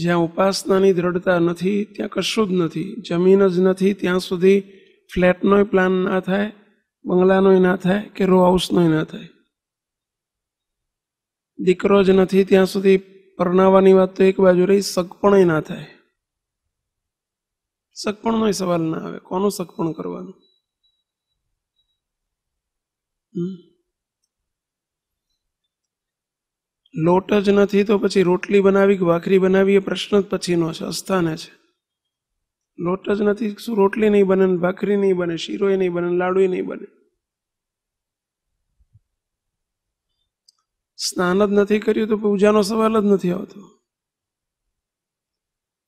જ્યાં ઉપાસનાની દ્રઢતા નથી ત્યાં કશું જ નથી જમીન જ નથી ત્યાં સુધી ફ્લેટનોય પ્લાન ના થાય બંગલાનોય ના થાય કે રો હાઉસનોય ના થાય દીકરો જ નથી ત્યાં સુધી પરણાવવાની વાત તો એક બાજુ રહી સગપણય ના થાય સગપણનો સવાલ ના આવે કોનું સગપણ કરવાનું હમ લોટ જ નથી તો પછી રોટલી બનાવી કે ભાખરી બનાવી એ પ્રશ્ન જ પછીનો છે અસ્થાને છે લોટ જ નથી શું રોટલી નહીં બને ભાખરી નહીં બને શીરો એ નહીં બને લાડુય નહીં બને સ્નાન જ નથી કર્યું તો પૂજાનો સવાલ જ નથી આવતો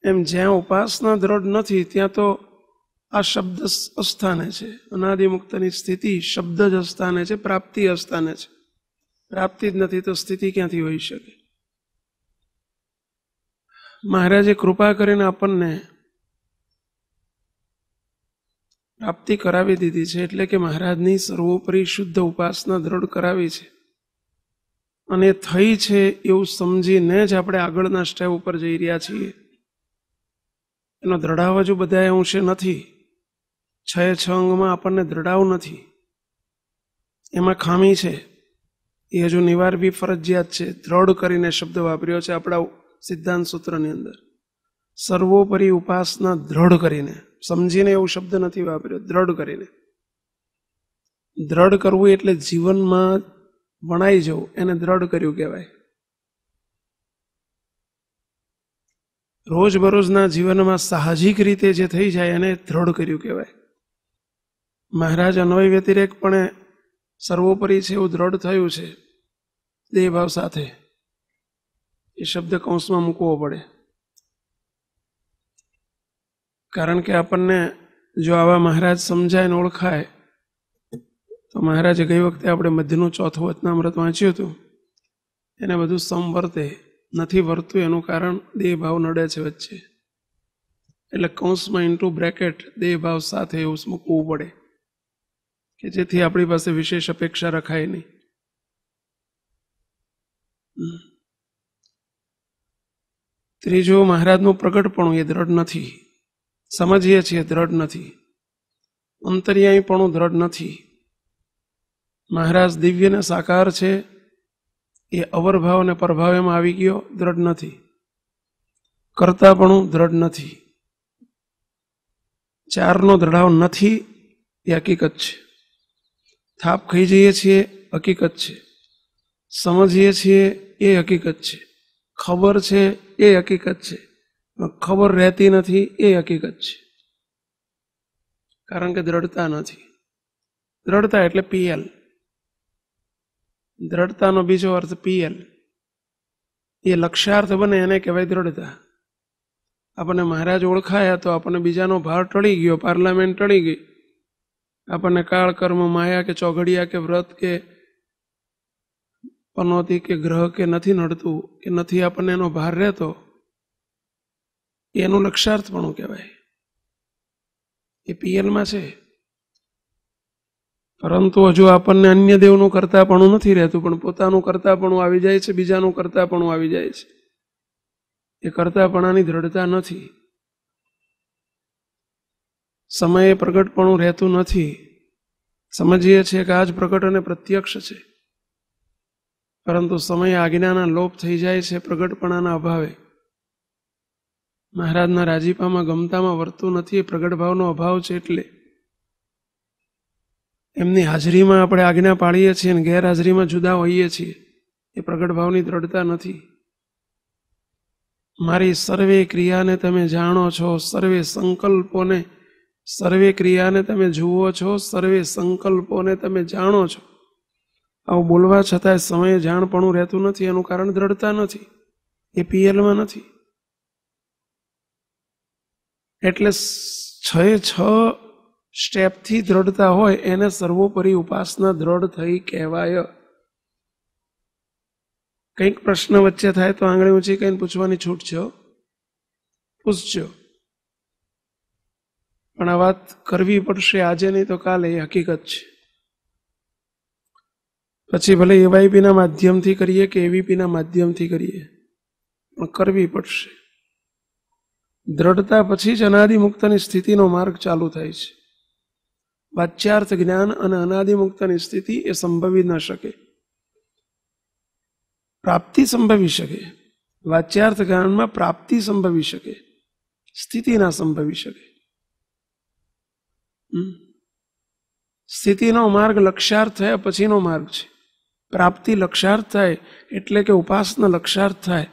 એમ જ્યાં ઉપાસના દ્રઢ નથી ત્યાં તો આ શબ્દ અસ્થાને છે અનાદિમુક્તની સ્થિતિ શબ્દ જ અસ્થાને છે પ્રાપ્તિ અસ્થાને છે પ્રાપ્તિ જ નથી તો સ્થિતિ ક્યાંથી હોઈ શકે મહારાજે કૃપા કરીને આપણને પ્રાપ્તિ કરાવી દીધી છે એટલે કે મહારાજની સર્વોપરી શુદ્ધ ઉપાસના દ્રઢ કરાવી છે અને થઈ છે એવું સમજીને જ આપણે આગળના સ્ટેપ ઉપર જઈ રહ્યા છીએ એનો દ્રઢાવ જો બધા અંશે નથી છ છ અંગમાં આપણને દ્રઢાવ નથી એમાં ખામી છે એ હજુ નિવાર બી ફરજિયાત છે દ્રઢ કરીને શબ્દ વાપર્યો છે આપણા સિદ્ધાંત સૂત્રની અંદર સર્વોપરી ઉપાસના દ્રઢ કરીને સમજીને એવું શબ્દ નથી વાપર્યો દ્રઢ કરીને દ્રઢ કરવું એટલે જીવનમાં વણાઈ જવું એને દ્રઢ કર્યું કહેવાય રોજબરોજના જીવનમાં સાહજિક રીતે જે થઈ જાય એને દ્રઢ કર્યું કહેવાય મહારાજ અન્વય વ્યતિરેકપણે સર્વોપરી છે એવું દ્રઢ થયું છે દેહભાવ સાથે એ શબ્દ કૌંસમાં મૂકવો પડે કારણ કે આપણને જો આવા મહારાજ સમજાય ને ઓળખાય તો મહારાજે ગઈ વખતે આપણે મધ્યનું ચોથું વચનામૃત વાંચ્યું હતું એને બધું સમ વર્તે નથી વર્તું એનું કારણ દેહભાવ નડે છે વચ્ચે એટલે કૌંસમાં ઇન્ટુ બ્રેકેટ દેહભાવ સાથે એવું મૂકવું પડે કે જેથી આપણી પાસે વિશેષ અપેક્ષા રખાય નહીં ત્રીજું મહારાજનું પ્રગટપણું એ દ્રઢ નથી સમજીએ છીએ દ્રઢ નથી પણ દ્રઢ નથી મહારાજ દિવ્યને સાકાર છે એ અવરભાવ અને પરભાવ આવી ગયો દ્રઢ નથી કરતા પણ દ્રઢ નથી ચારનો દ્રઢાવ નથી એ હકીકત છે થાપ ખાઈ જઈએ છીએ હકીકત છે સમજીએ છીએ એ હકીકત છે ખબર છે એ હકીકત છે ખબર રહેતી નથી એ હકીકત છે કારણ કે દ્રઢતા નથી દ્રઢતા એટલે પીએલ દ્રઢતાનો બીજો અર્થ પીએલ એ લક્ષ્યાર્થ બને એને કહેવાય દ્રઢતા આપણને મહારાજ ઓળખાયા તો આપણને બીજાનો ભાર ટળી ગયો પાર્લામેન્ટ ટળી ગઈ આપણને કાળ કર્મ માયા કે ચોઘડિયા કે વ્રત કે પનોતી કે ગ્રહ કે નથી નડતું કે નથી આપણને એનો ભાર રહેતો એનું લક્ષાર્થ પણ કહેવાય એ પીએલમાં છે પરંતુ હજુ આપણને અન્ય દેવનું પણ નથી રહેતું પણ પોતાનું પણ આવી જાય છે બીજાનું પણ આવી જાય છે એ કરતા પણ આની દ્રઢતા નથી સમયે પ્રગટપણું રહેતું નથી સમજીએ છીએ કે આ જ પ્રગટ અને પ્રત્યક્ષ છે પરંતુ સમય આજ્ઞાના લોપ થઈ જાય છે પ્રગટપણાના અભાવે મહારાજના રાજીપામાં ગમતામાં વર્તું નથી એ પ્રગટ ભાવનો અભાવ છે એટલે એમની હાજરીમાં આપણે આજ્ઞા પાળીએ છીએ અને ગેરહાજરીમાં જુદા હોઈએ છીએ એ પ્રગટ ભાવની દ્રઢતા નથી મારી સર્વે ક્રિયાને તમે જાણો છો સર્વે સંકલ્પોને સર્વે ક્રિયાને તમે જુઓ છો સર્વે સંકલ્પોને તમે જાણો છો આવું બોલવા છતાંય સમયે જાણપણું રહેતું નથી એનું કારણ દ્રઢતા નથી એ પીએલમાં નથી એટલે છ છ સ્ટેપથી દ્રઢતા હોય એને સર્વોપરી ઉપાસના દ્રઢ થઈ કહેવાય કંઈક પ્રશ્ન વચ્ચે થાય તો આંગળી ઊંચી કંઈ પૂછવાની છૂટ છો પૂછજો પણ આ વાત કરવી પડશે આજે નહીં તો કાલે એ હકીકત છે પછી ભલે એવાયપીના માધ્યમથી કરીએ કે એવીપીના માધ્યમથી કરીએ પણ કરવી પડશે દ્રઢતા પછી જ અનાદિમુક્તની સ્થિતિનો માર્ગ ચાલુ થાય છે વાચ્યાર્થ જ્ઞાન અને અનાદિમુક્તની સ્થિતિ એ સંભવી ન શકે પ્રાપ્તિ સંભવી શકે વાચ્યાર્થ જ્ઞાનમાં પ્રાપ્તિ સંભવી શકે સ્થિતિ ના સંભવી શકે સ્થિતિનો માર્ગ લક્ષ્યાર્થ થયા પછીનો માર્ગ છે પ્રાપ્તિ લક્ષ્યાર્થ થાય એટલે કે ઉપાસના લક્ષ્યાર્થ થાય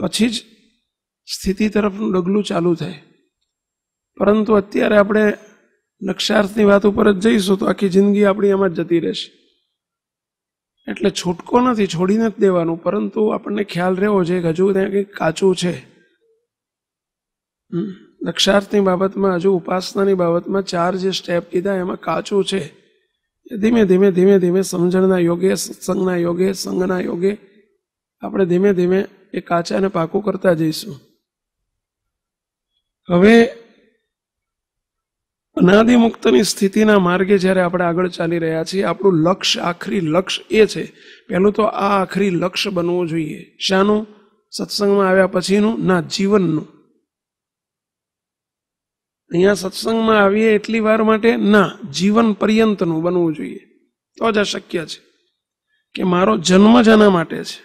પછી જ સ્થિતિ તરફનું ડગલું ચાલુ થાય પરંતુ અત્યારે આપણે લક્ષ્યાર્થની વાત ઉપર જ જઈશું તો આખી જિંદગી આપણી એમાં જ જતી રહેશે એટલે છૂટકો નથી છોડીને જ દેવાનું પરંતુ આપણને ખ્યાલ રહેવો છે કે હજુ ત્યાં કંઈક કાચું છે હમ લક્ષાર્થની બાબતમાં હજુ ઉપાસનાની બાબતમાં ચાર જે સ્ટેપ કીધા એમાં કાચું છે ધીમે ધીમે ધીમે ધીમે સમજણના યોગે સત્સંગના યોગે સંઘના યોગે આપણે ધીમે ધીમે એ કાચાને પાકું કરતા જઈશું હવે અનાદિમુક્તની સ્થિતિના માર્ગે જ્યારે આપણે આગળ ચાલી રહ્યા છીએ આપણું લક્ષ્ય આખરી લક્ષ્ય એ છે પહેલું તો આ આખરી લક્ષ્ય બનવું જોઈએ શાનું સત્સંગમાં આવ્યા પછીનું ના જીવનનું અહીંયા સત્સંગમાં આવીએ એટલી વાર માટે ના જીવન પર્યંતનું બનવું જોઈએ તો જ આ શક્ય છે કે મારો જન્મ જ આના માટે છે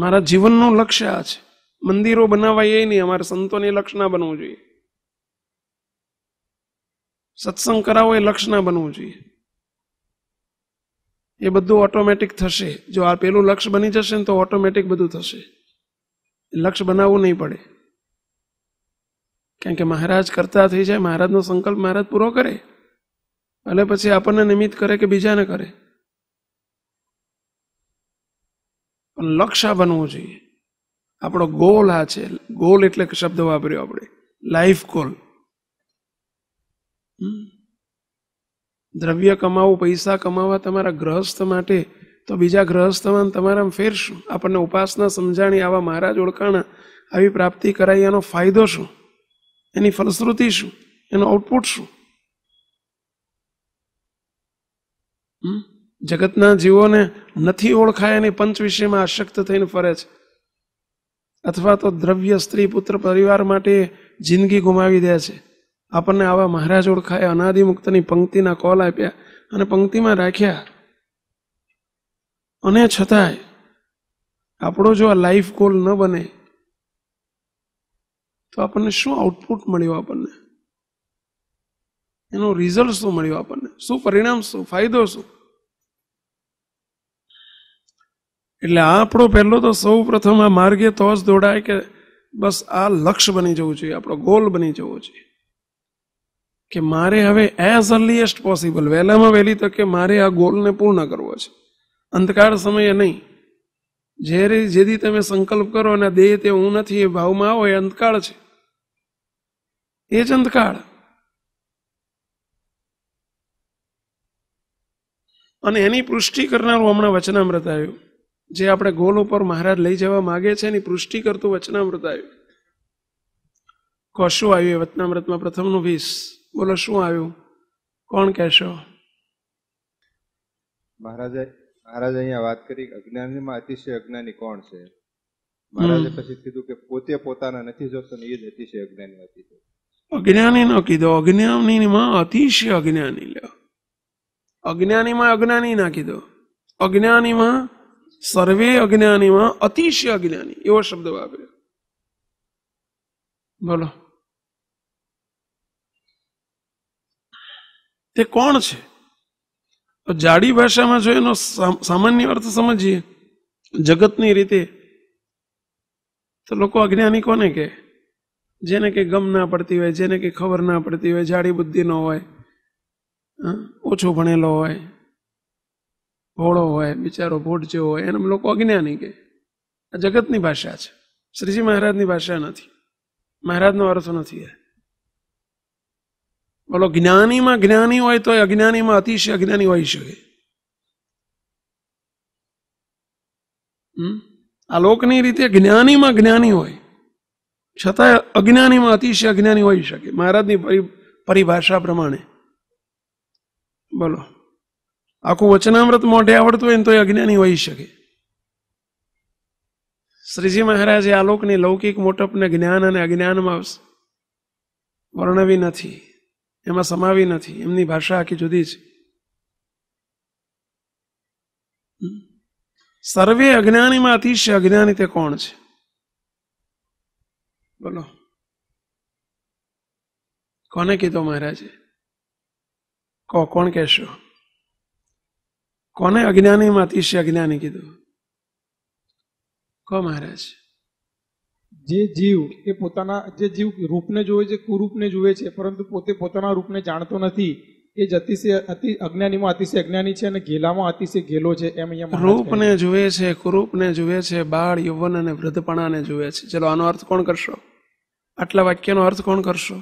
મારા જીવનનું લક્ષ્ય આ છે મંદિરો બનાવાય એ નહીં અમારે સંતોને લક્ષ્ય ના બનવું જોઈએ સત્સંગ કરાવો એ લક્ષ્ય ના બનવું જોઈએ એ બધું ઓટોમેટિક થશે જો આ પેલું લક્ષ્ય બની જશે ને તો ઓટોમેટિક બધું થશે લક્ષ્ય બનાવવું નહીં પડે કેમ કે મહારાજ કરતા થઈ જાય મહારાજનો સંકલ્પ મહારાજ પૂરો કરે અને પછી આપણને નિમિત્ત કરે કે બીજાને કરે પણ લક્ષ્ય બનવું જોઈએ આપણો ગોલ આ છે ગોલ એટલે શબ્દ વાપર્યો આપણે લાઈફ ગોલ દ્રવ્ય કમાવું પૈસા કમાવા તમારા ગ્રહસ્થ માટે તો બીજા ગ્રહસ્થમાં તમારા ફેરશું આપણને ઉપાસના સમજાણી આવા મહારાજ ઓળખાણા આવી પ્રાપ્તિ કરાઈ એનો ફાયદો શું એની ફલશ્રુતિ શું એનું આઉટપુટ શું જગતના જીવોને નથી ઓળખાય એની પંચ વિષયમાં આશક્ત થઈને ફરે છે અથવા તો દ્રવ્ય સ્ત્રી પુત્ર પરિવાર માટે જિંદગી ગુમાવી દે છે આપણને આવા મહારાજ ઓળખાય અનાદિ અનાદિમુક્તની પંક્તિના કોલ આપ્યા અને પંક્તિમાં રાખ્યા અને છતાંય આપણો જો આ લાઈફ ગોલ ન બને તો આપણને શું આઉટપુટ મળ્યું આપણને એનું રિઝલ્ટ શું મળ્યું આપણને શું પરિણામ શું ફાયદો શું એટલે આ આપણો પહેલો તો સૌ પ્રથમ આ માર્ગે તો જ દોડાય કે બસ આ લક્ષ્ય બની જવું જોઈએ આપણો ગોલ બની જવો જોઈએ કે મારે હવે એઝ અર્લીએસ્ટ પોસિબલ વહેલામાં વહેલી તકે મારે આ ગોલને પૂર્ણ કરવો છે અંધકાર સમયે નહીં જે જેથી તમે સંકલ્પ કરો અને દેહ તે હું નથી એ ભાવમાં આવો એ અંતકાળ છે એ જ અંતકાળ અને એની પુષ્ટિ કરનારું હમણાં વચનામૃત આવ્યું જે આપણે ગોલ ઉપર મહારાજ લઈ જવા માગે છે એની પૃષ્ટિ કરતું વચનામૃત આવ્યું કશું આવ્યું એ વચનામૃતમાં પ્રથમનું વીસ બોલો શું આવ્યું કોણ કહેશો મહારાજે મહારાજ અહીંયા વાત કરી અજ્ઞાનીમાં અતિશય અજ્ઞાની કોણ છે મહારાજે પછી કીધું કે પોતે પોતાના નથી જોતો એ જ અતિશય અજ્ઞાની હતી અજ્ઞાની નો કીધો અજ્ઞાનીમાં અતિશય અજ્ઞાની લ્યો અજ્ઞાનીમાં અજ્ઞાની ના કીધો અજ્ઞાનીમાં સર્વે અજ્ઞાનીમાં અતિશય અજ્ઞાની એવો શબ્દ વાપર્યો બોલો તે કોણ છે જાડી ભાષામાં જો એનો સામાન્ય અર્થ સમજીએ જગતની રીતે તો લોકો અજ્ઞાની કોને કહે જેને કે ગમ ના પડતી હોય જેને કે ખબર ના પડતી હોય જાડી બુદ્ધિ ન હોય ઓછો ભણેલો હોય ભોળો હોય બિચારો ભોટ ભોટજો હોય એને લોકો અજ્ઞાની કહે આ જગતની ભાષા છે શ્રીજી મહારાજની ભાષા નથી મહારાજનો અર્થ નથી આ બોલો જ્ઞાનીમાં જ્ઞાની હોય તો અજ્ઞાનીમાં અતિશય અજ્ઞાની હોઈ શકે આ લોકની રીતે જ્ઞાનીમાં જ્ઞાની હોય છતાં અજ્ઞાનીમાં અતિશય અજ્ઞાની હોઈ શકે મહારાજની પરિભાષા પ્રમાણે બોલો આખું વચનામૃત મોઢે આવડતું હોય ને તો એ અજ્ઞાની હોઈ શકે શ્રીજી મહારાજે આ લોકની લૌકિક મોટપને જ્ઞાન અને અજ્ઞાનમાં વર્ણવી નથી એમાં સમાવી નથી એમની ભાષા આખી જુદી છે સર્વે અજ્ઞાનીમાં અતિશય અજ્ઞાની તે કોણ છે બોલો કોને કીધો મહારાજે કો કોણ કહેશો કોને અજ્ઞાનીમાં અતિશય અજ્ઞાની કીધું કહો મહારાજ જે જીવ એ પોતાના જે જીવ રૂપને જુએ છે કુરૂપને જુએ છે પરંતુ પોતે પોતાના રૂપને જાણતો નથી એ જ અતિશય અતિ અજ્ઞાનીમાં અતિશય અજ્ઞાની છે અને ઘેલામાં અતિશય ઘેલો છે એમ અહીંયા રૂપને જુએ છે કુરૂપને જુએ છે બાળ યૌવન અને વૃદ્ધપણાને જુએ છે ચલો આનો અર્થ કોણ કરશો આટલા વાક્યનો અર્થ કોણ કરશો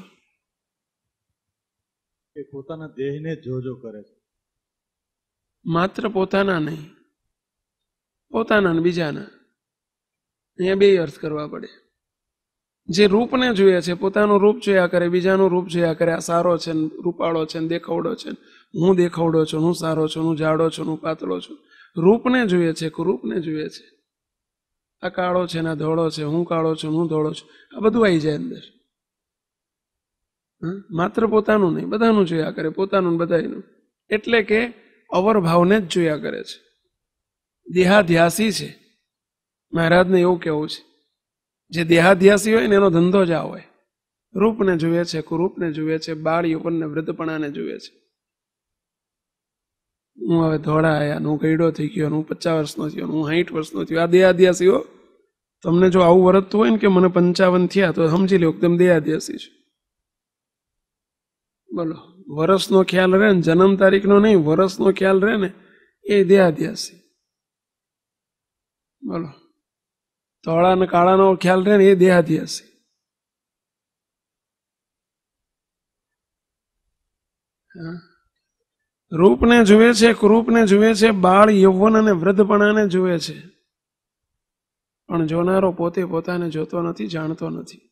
એ પોતાના દેહને જોજો કરે છે માત્ર પોતાના નહીં પોતાના બીજાના અહીંયા બે અર્થ કરવા પડે જે રૂપને જોઈએ છે પોતાનું રૂપ જોયા કરે બીજાનું રૂપ જોયા કરે આ સારો છે ને રૂપાળો છે ને દેખાવડો છે હું દેખાવડો છું હું સારો છું હું જાડો છું હું પાતળો છું રૂપને જોઈએ છે રૂપને જોઈએ છે આ કાળો છે ને આ ધોળો છે હું કાળો છું હું ધોળો છું આ બધું આવી જાય અંદર માત્ર પોતાનું નહીં બધાનું જોયા કરે પોતાનું બધાનું એટલે કે અવરભાવને જ જોયા કરે છે દેહાધ્યાસી છે મહારાજને એવું કહેવું છે જે દેહાધ્યાસી હોય ને એનો ધંધો જ આ હોય રૂપને જુએ છે કુરૂપને જુએ છે બાળ યુવનને વૃદ્ધપણાને જુએ છે હું હવે ધોળા આવ્યા હું ગઈડો થઈ ગયો હું પચાસ વર્ષનો થયો હું સાહીઠ વર્ષનો થયો આ દેહાધ્યાસીઓ તમને જો આવું વર્તતું હોય ને કે મને પંચાવન થયા તો સમજી લો એકદમ દેહાધ્યાસી છે બોલો વર્ષનો ખ્યાલ રહે ને જન્મ તારીખનો નહીં વર્ષનો ખ્યાલ રહે ને એ દેહાધ્યાસી બોલો ધોળા અને કાળાનો ખ્યાલ રહે ને એ દેહાતી હશે રૂપને જુએ છે કુરૂપને જુએ છે બાળ યૌવન અને વૃદ્ધપણાને જુએ છે પણ જોનારો પોતે પોતાને જોતો નથી જાણતો નથી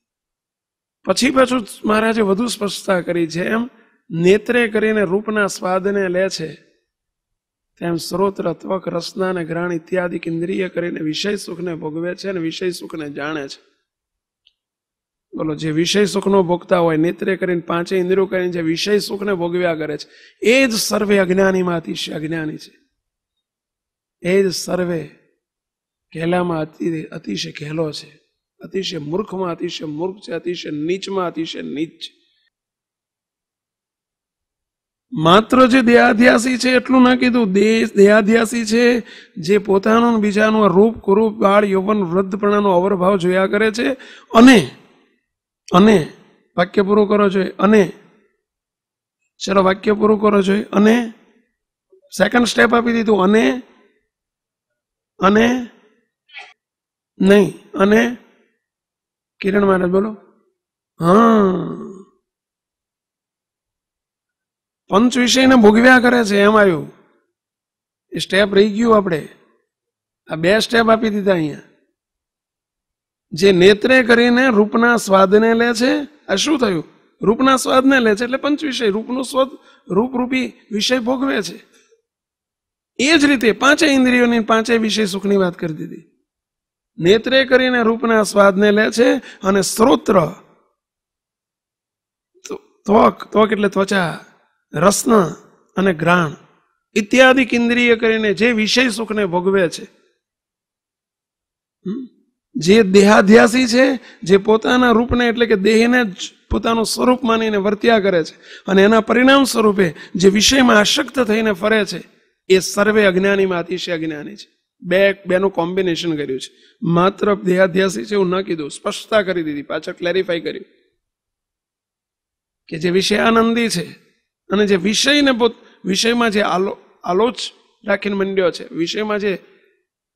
પછી પાછું મહારાજે વધુ સ્પષ્ટતા કરી છે એમ નેત્રે કરીને રૂપના સ્વાદને લે છે તેમ સ્રોત્ર ત્વક રસના અને ગ્રહણ ઇત્યાદિ ઇન્દ્રિય કરીને વિષય સુખને ભોગવે છે અને વિષય સુખને જાણે છે બોલો જે વિષય સુખનો ભોગતા હોય નેત્રે કરીને પાંચે ઇન્દ્રિયો કરીને જે વિષય સુખને ભોગવ્યા કરે છે એ જ સર્વે અજ્ઞાનીમાં અતિશય અજ્ઞાની છે એ જ સર્વે કહેલામાં અતિ અતિશય કહેલો છે અતિશય મૂર્ખમાં અતિશય મૂર્ખ છે અતિશય નીચમાં અતિશય નીચ છે માત્ર જે દેહાધ્યાસી છે એટલું ના કીધું દેહ દેહાધ્યાસી છે જે પોતાનું બીજાનું રૂપ કુરૂપ બાળ યૌવન વૃદ્ધપણાનો અવરભાવ જોયા કરે છે અને અને વાક્ય પૂરું કરો જોઈએ અને ચલો વાક્ય પૂરું કરો જોઈએ અને સેકન્ડ સ્ટેપ આપી દીધું અને અને નહીં અને કિરણ મહારાજ બોલો હા પંચ વિષયને ભોગવ્યા કરે છે એમ આવ્યું એ સ્ટેપ રહી ગયું આપણે આ બે સ્ટેપ આપી દીધા અહીંયા જે નેત્રે કરીને રૂપના સ્વાદને લે છે આ શું થયું રૂપના સ્વાદને લે છે એટલે પંચ વિષય રૂપનું સ્વાદ રૂપરૂપી વિષય ભોગવે છે એ જ રીતે પાંચે ઇન્દ્રિયોની પાંચે વિષય સુખની વાત કરી દીધી નેત્રે કરીને રૂપના સ્વાદને લે છે અને સ્ત્રોત્ર ત્વક ત્વક એટલે ત્વચા રસના અને ગ્રાણ ઇત્યાદિક ઇન્દ્રિય કરીને જે વિષય સુખને ભોગવે છે જે દેહાધ્યાસી છે જે પોતાના રૂપને એટલે કે દેહને જ પોતાનું સ્વરૂપ માનીને વર્ત્યા કરે છે અને એના પરિણામ સ્વરૂપે જે વિષયમાં આશક્ત થઈને ફરે છે એ સર્વે અજ્ઞાનીમાં અતિશય અજ્ઞાની છે બે બેનું કોમ્બિનેશન કર્યું છે માત્ર દેહાધ્યાસી છે એવું ન કીધું સ્પષ્ટતા કરી દીધી પાછળ ક્લેરિફાઈ કર્યું કે જે વિષય આનંદી છે અને જે વિષયને પોત વિષયમાં જે આલો આલોચ રાખીને મંડ્યો છે વિષયમાં જે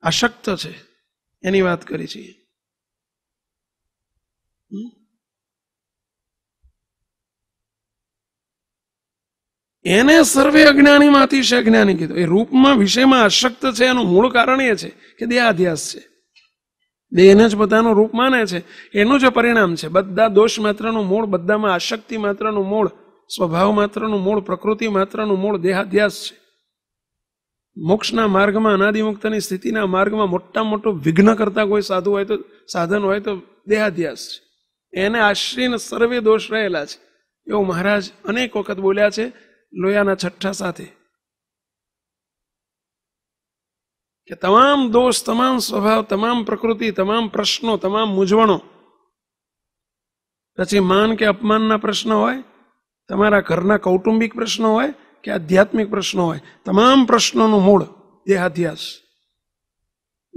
આશક્ત છે એની વાત કરી છે એને સર્વે અજ્ઞાનીમાંથી છે અજ્ઞાની કીધું એ રૂપમાં વિષયમાં અશક્ત છે એનું મૂળ કારણ એ છે કે દેહાધ્યાસ છે દેહને જ પોતાનું રૂપ માને છે એનું જ પરિણામ છે બધા દોષ માત્રનું મૂળ બધામાં આશક્તિ માત્રનું મૂળ સ્વભાવ માત્રનું મૂળ પ્રકૃતિ માત્રનું મૂળ દેહાધ્યાસ છે મોક્ષના માર્ગમાં અનાદિમુક્તની સ્થિતિના માર્ગમાં મોટા મોટો વિઘ્ન કરતા કોઈ સાધુ હોય તો સાધન હોય તો દેહાધ્યાસ છે એને આશ્રીને સર્વે દોષ રહેલા છે એવું મહારાજ અનેક વખત બોલ્યા છે લોયાના છઠ્ઠા સાથે કે તમામ દોષ તમામ સ્વભાવ તમામ પ્રકૃતિ તમામ પ્રશ્નો તમામ મૂંઝવણો પછી માન કે અપમાનના પ્રશ્ન હોય તમારા ઘરના કૌટુંબિક પ્રશ્નો હોય કે આધ્યાત્મિક પ્રશ્નો હોય તમામ પ્રશ્નોનું મૂળ દેહાધ્યાસ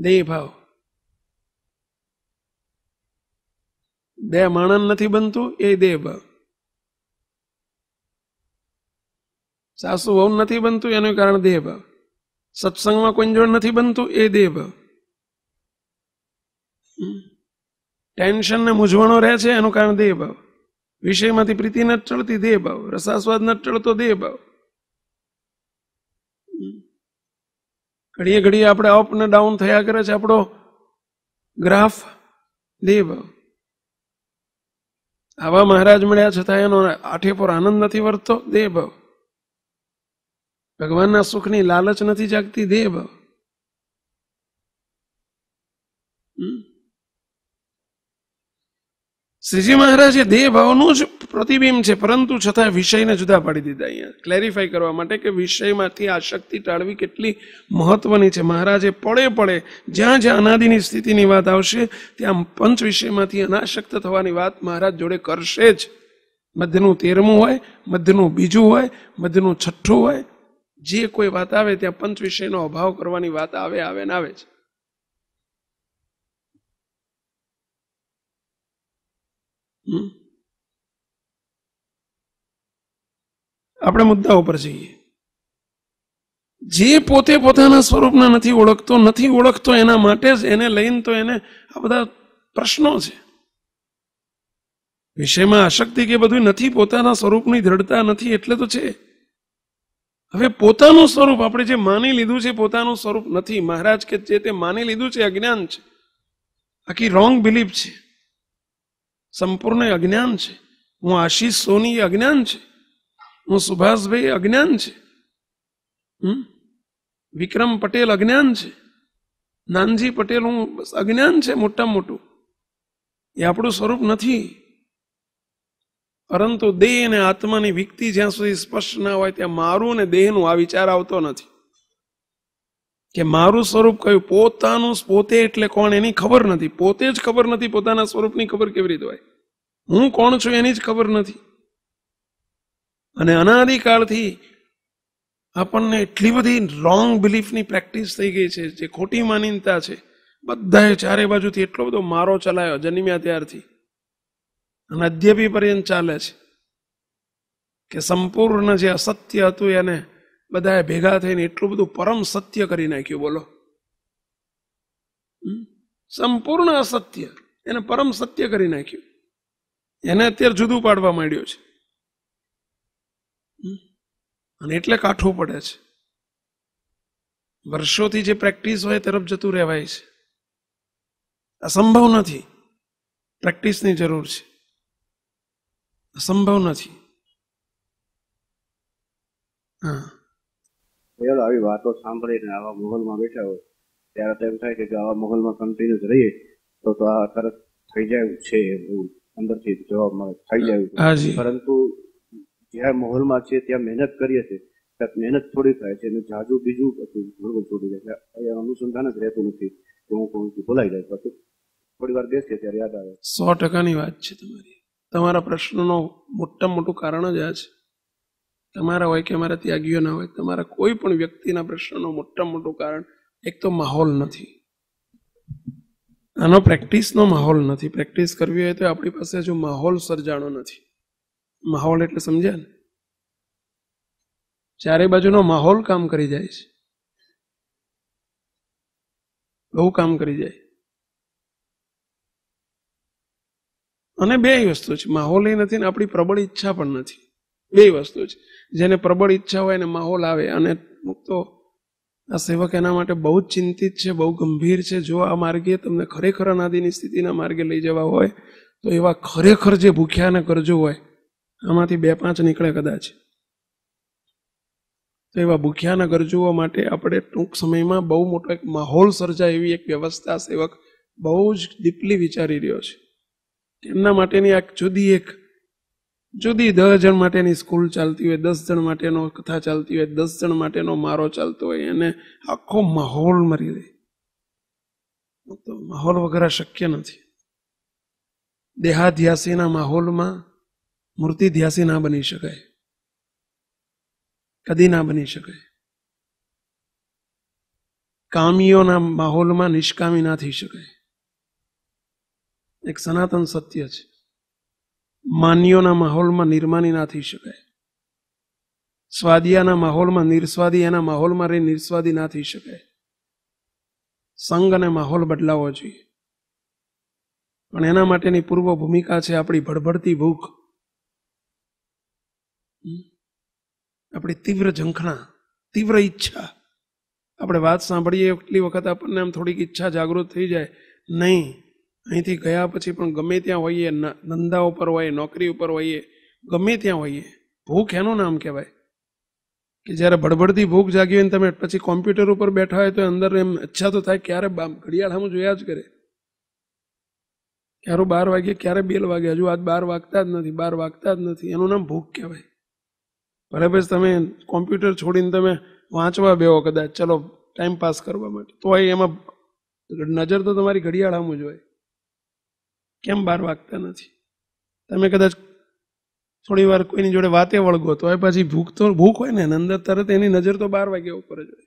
દેહભાવ દેહ માણન નથી બનતું એ દેહભાવ સાસુ વહુ નથી બનતું એનું કારણ દેહભાવ સત્સંગમાં કોઈ જોડ નથી બનતું એ દેહભાવ ટેન્શન ને મૂંઝવણો રહે છે એનું કારણ દેહભાવ વિષયમાંથી પ્રીતિ ન ટળતી દેહ ભાવ રસાસ્વાદ ન ટળતો દેહ ભાવ ઘડીએ ઘડીએ આપણે અપ ને ડાઉન થયા કરે છે આપણો ગ્રાફ દેહ ભાવ આવા મહારાજ મળ્યા છતાં એનો આઠે પર આનંદ નથી વર્તતો દેહ ભાવ ભગવાનના સુખની લાલચ નથી જાગતી દેહ ભાવ શ્રીજી મહારાજે દેહ ભાવનું જ પ્રતિબિંબ છે પરંતુ છતાં વિષયને જુદા પાડી દીધા અહીંયા ક્લેરિફાઈ કરવા માટે કે વિષયમાંથી આ શક્તિ ટાળવી કેટલી મહત્વની છે મહારાજે પડે પડે જ્યાં જ્યાં અનાદિની સ્થિતિની વાત આવશે ત્યાં પંચ વિષયમાંથી અનાશક્ત થવાની વાત મહારાજ જોડે કરશે જ મધ્યનું તેરમું હોય મધ્યનું બીજું હોય મધ્યનું છઠ્ઠું હોય જે કોઈ વાત આવે ત્યાં પંચ વિષયનો અભાવ કરવાની વાત આવે આવે ને આવે છે આપણે મુદ્દા ઉપર જઈએ જે પોતે પોતાના સ્વરૂપને નથી ઓળખતો નથી ઓળખતો એના માટે જ એને લઈને તો એને આ બધા પ્રશ્નો છે વિષયમાં આશક્તિ કે બધું નથી પોતાના સ્વરૂપની દ્રઢતા નથી એટલે તો છે હવે પોતાનું સ્વરૂપ આપણે જે માની લીધું છે પોતાનું સ્વરૂપ નથી મહારાજ કે જે તે માની લીધું છે અજ્ઞાન છે આખી રોંગ બિલીફ છે સંપૂર્ણ અજ્ઞાન છે હું આશીષ સોની અજ્ઞાન છે હું સુભાષભાઈ અજ્ઞાન છે વિક્રમ પટેલ અજ્ઞાન છે નાનજી પટેલ હું બસ અજ્ઞાન છે મોટા મોટું એ આપણું સ્વરૂપ નથી પરંતુ દેહ અને આત્માની વિકતી જ્યાં સુધી સ્પષ્ટ ના હોય ત્યાં મારું અને દેહનું આ વિચાર આવતો નથી કે મારું સ્વરૂપ કયું પોતાનું પોતે એટલે કોણ એની ખબર નથી પોતે જ ખબર નથી પોતાના સ્વરૂપની ખબર કેવી રીતે હોય હું કોણ છું એની જ ખબર નથી અને અનાદિકાળથી આપણને એટલી બધી રોંગ બિલીફની પ્રેક્ટિસ થઈ ગઈ છે જે ખોટી માનીનતા છે બધાએ ચારે બાજુથી એટલો બધો મારો ચલાયો જન્મ્યા ત્યારથી અને અદ્યપી પર્યંત ચાલે છે કે સંપૂર્ણ જે અસત્ય હતું એને બધાએ ભેગા થઈને એટલું બધું પરમ સત્ય કરી નાખ્યું બોલો સંપૂર્ણ અસત્ય એને પરમ સત્ય કરી નાખ્યું એને અત્યારે જુદું પાડવા માંડ્યો છે અને એટલે કાઠું પડે છે વર્ષોથી જે પ્રેક્ટિસ હોય તરફ જતું રહેવાય છે અસંભવ નથી પ્રેક્ટિસની જરૂર છે અસંભવ નથી હા ખેલ આવી વાતો સાંભળીને આવા મોહલમાં બેઠા હોય ત્યારે તો એમ થાય કે આવા મોહલમાં કન્ટિન્યુસ રહીએ તો તો આ તરત થઈ જાય છે એવું અંદરથી જવાબ મળે થઈ જાય પરંતુ જ્યાં માહોલમાં છે ત્યાં મહેનત કરીએ છીએ ત્યાં મહેનત થોડી થાય છે અને જાજુ બીજું પછી ઘણું છોડી જાય છે અનુસંધાન જ રહેતું નથી તો હું કહું છું ભૂલાઈ જાય પછી થોડી વાર બેસીએ ત્યારે યાદ આવે સો ટકાની વાત છે તમારી તમારા પ્રશ્નનો મોટા મોટું કારણ જ આ છે તમારા હોય કે અમારા ત્યાગીઓના હોય તમારા કોઈ પણ વ્યક્તિના પ્રશ્નનું મોટા મોટું કારણ એક તો માહોલ નથી આનો પ્રેક્ટિસનો માહોલ નથી પ્રેક્ટિસ કરવી હોય તો આપણી પાસે હજુ માહોલ સર્જાણો નથી માહોલ એટલે સમજ્યા ને ચારે બાજુનો માહોલ કામ કરી જાય છે બહુ કામ કરી જાય અને બે વસ્તુ છે માહોલ એ નથી ને આપણી પ્રબળ ઈચ્છા પણ નથી બે વસ્તુ છે જેને પ્રબળ ઈચ્છા હોય એને માહોલ આવે અને તો આ સેવક એના માટે બહુ જ ચિંતિત છે બહુ ગંભીર છે જો આ માર્ગે તમને ખરેખર અનાદિની સ્થિતિના માર્ગે લઈ જવા હોય તો એવા ખરેખર જે ભૂખ્યાને કરજો હોય આમાંથી બે પાંચ નીકળે કદાચ તો એવા ભૂખ્યાના ગરજુઓ માટે આપણે ટૂંક સમયમાં બહુ મોટો એક માહોલ સર્જાય એવી એક વ્યવસ્થા સેવક બહુ જ ડીપલી વિચારી રહ્યો છે એમના માટેની આ જુદી એક જુદી દસ જણ માટેની સ્કૂલ ચાલતી હોય દસ જણ માટેનો કથા ચાલતી હોય દસ જણ માટેનો મારો ચાલતો હોય એને આખો માહોલ મરી દે તો માહોલ વગેરે શક્ય નથી દેહાધ્યાસીના માહોલમાં મૂર્તિ ધ્યાસી ના બની શકાય કદી ના બની શકાય કામીઓના માહોલમાં નિષ્કામી ના થઈ શકાય એક સનાતન સત્ય છે માન્યોના માહોલમાં નિર્માની ના થઈ શકાય સ્વાદિયાના માહોલમાં નિર્સ્વાદી એના માહોલમાં રહી નિર્સ્વાદી ના થઈ શકાય સંઘ અને માહોલ બદલાવો જોઈએ પણ એના માટેની પૂર્વ ભૂમિકા છે આપણી ભડભડતી ભૂખ આપણી તીવ્ર ઝંખણા તીવ્ર ઈચ્છા આપણે વાત સાંભળીએ એટલી વખત આપણને આમ થોડીક ઈચ્છા જાગૃત થઈ જાય નહીં અહીંથી ગયા પછી પણ ગમે ત્યાં હોઈએ ધંધા ઉપર હોઈએ નોકરી ઉપર હોઈએ ગમે ત્યાં હોઈએ ભૂખ એનું નામ કહેવાય કે જ્યારે ભડભડતી ભૂખ જાગી હોય ને તમે પછી કોમ્પ્યુટર ઉપર બેઠા હોય તો અંદર એમ ઈચ્છા તો થાય ક્યારે ઘડિયાળ સામે જોયા જ કરે ક્યારે બાર વાગે ક્યારે બેલ વાગે હજુ આજ બાર વાગતા જ નથી બાર વાગતા જ નથી એનું નામ ભૂખ કહેવાય બરાબર તમે કોમ્પ્યુટર છોડીને તમે વાંચવા બેહો કદાચ ચલો ટાઈમ પાસ કરવા માટે તો એમાં નજર તો તમારી ઘડિયાળ સામું જ હોય કેમ બહાર વાગતા નથી તમે કદાચ થોડી વાર કોઈની જોડે વાતે વળગો તો એ પછી ભૂખ તો ભૂખ હોય ને અંદર તરત એની નજર તો બાર વાગ્યા ઉપર જ હોય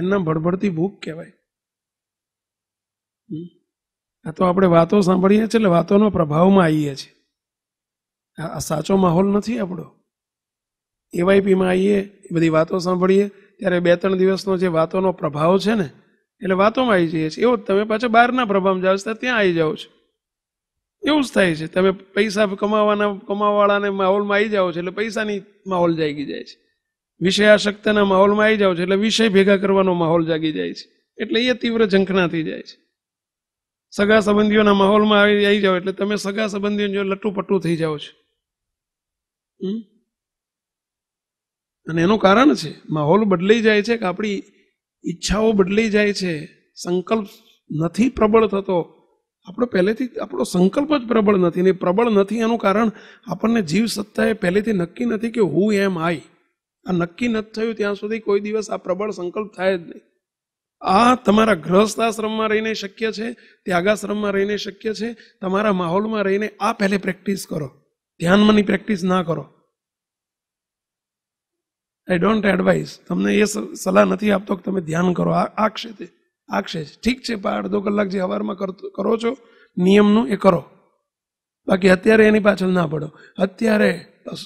એમના ભડભડતી ભૂખ કહેવાય આ તો આપણે વાતો સાંભળીએ છીએ એટલે વાતોના પ્રભાવમાં આવીએ છીએ આ સાચો માહોલ નથી આપણો એવાયપીમાં આવીએ એ બધી વાતો સાંભળીએ ત્યારે બે ત્રણ દિવસનો જે વાતોનો પ્રભાવ છે ને એટલે વાતોમાં આવી જઈએ છીએ એવો તમે પાછા બહારના પ્રભાવમાં જાઓ ત્યાં આવી જાઓ છો એવું જ થાય છે તમે પૈસા કમાવાના કમાવાવાળાને માહોલમાં આવી જાઓ છો એટલે પૈસાની માહોલ જાગી જાય છે વિષય આશક્તના માહોલમાં આવી જાઓ છો એટલે વિષય ભેગા કરવાનો માહોલ જાગી જાય છે એટલે એ તીવ્ર ઝંખના થઈ જાય છે સગા સંબંધીઓના માહોલમાં આવી આવી જાઓ એટલે તમે સગા સંબંધીઓ જો લટ્ટુપટ્ટુ થઈ જાઓ છો અને એનું કારણ છે માહોલ બદલાઈ જાય છે કે આપણી ઈચ્છાઓ બદલાઈ જાય છે સંકલ્પ નથી પ્રબળ થતો આપણો પહેલેથી આપણો સંકલ્પ જ પ્રબળ નથી ને પ્રબળ નથી એનું કારણ આપણને જીવ સત્તાએ પહેલેથી નક્કી નથી કે હું એમ આઈ આ નક્કી નથી થયું ત્યાં સુધી કોઈ દિવસ આ પ્રબળ સંકલ્પ થાય જ નહીં આ તમારા ગ્રહસ્થાશ્રમમાં રહીને શક્ય છે ત્યાગાશ્રમમાં રહીને શક્ય છે તમારા માહોલમાં રહીને આ પહેલે પ્રેક્ટિસ કરો ધ્યાનમાંની પ્રેક્ટિસ ના કરો આઈ ડોન્ટ એડવાઇઝ તમને એ સલાહ નથી આપતો કે તમે ધ્યાન કરો આ આ ક્ષેત્રે આખશે ઠીક છે પા અડધો કલાક જે હવારમાં કરો છો નિયમનું એ કરો બાકી અત્યારે એની પાછળ ના પડો અત્યારે બસ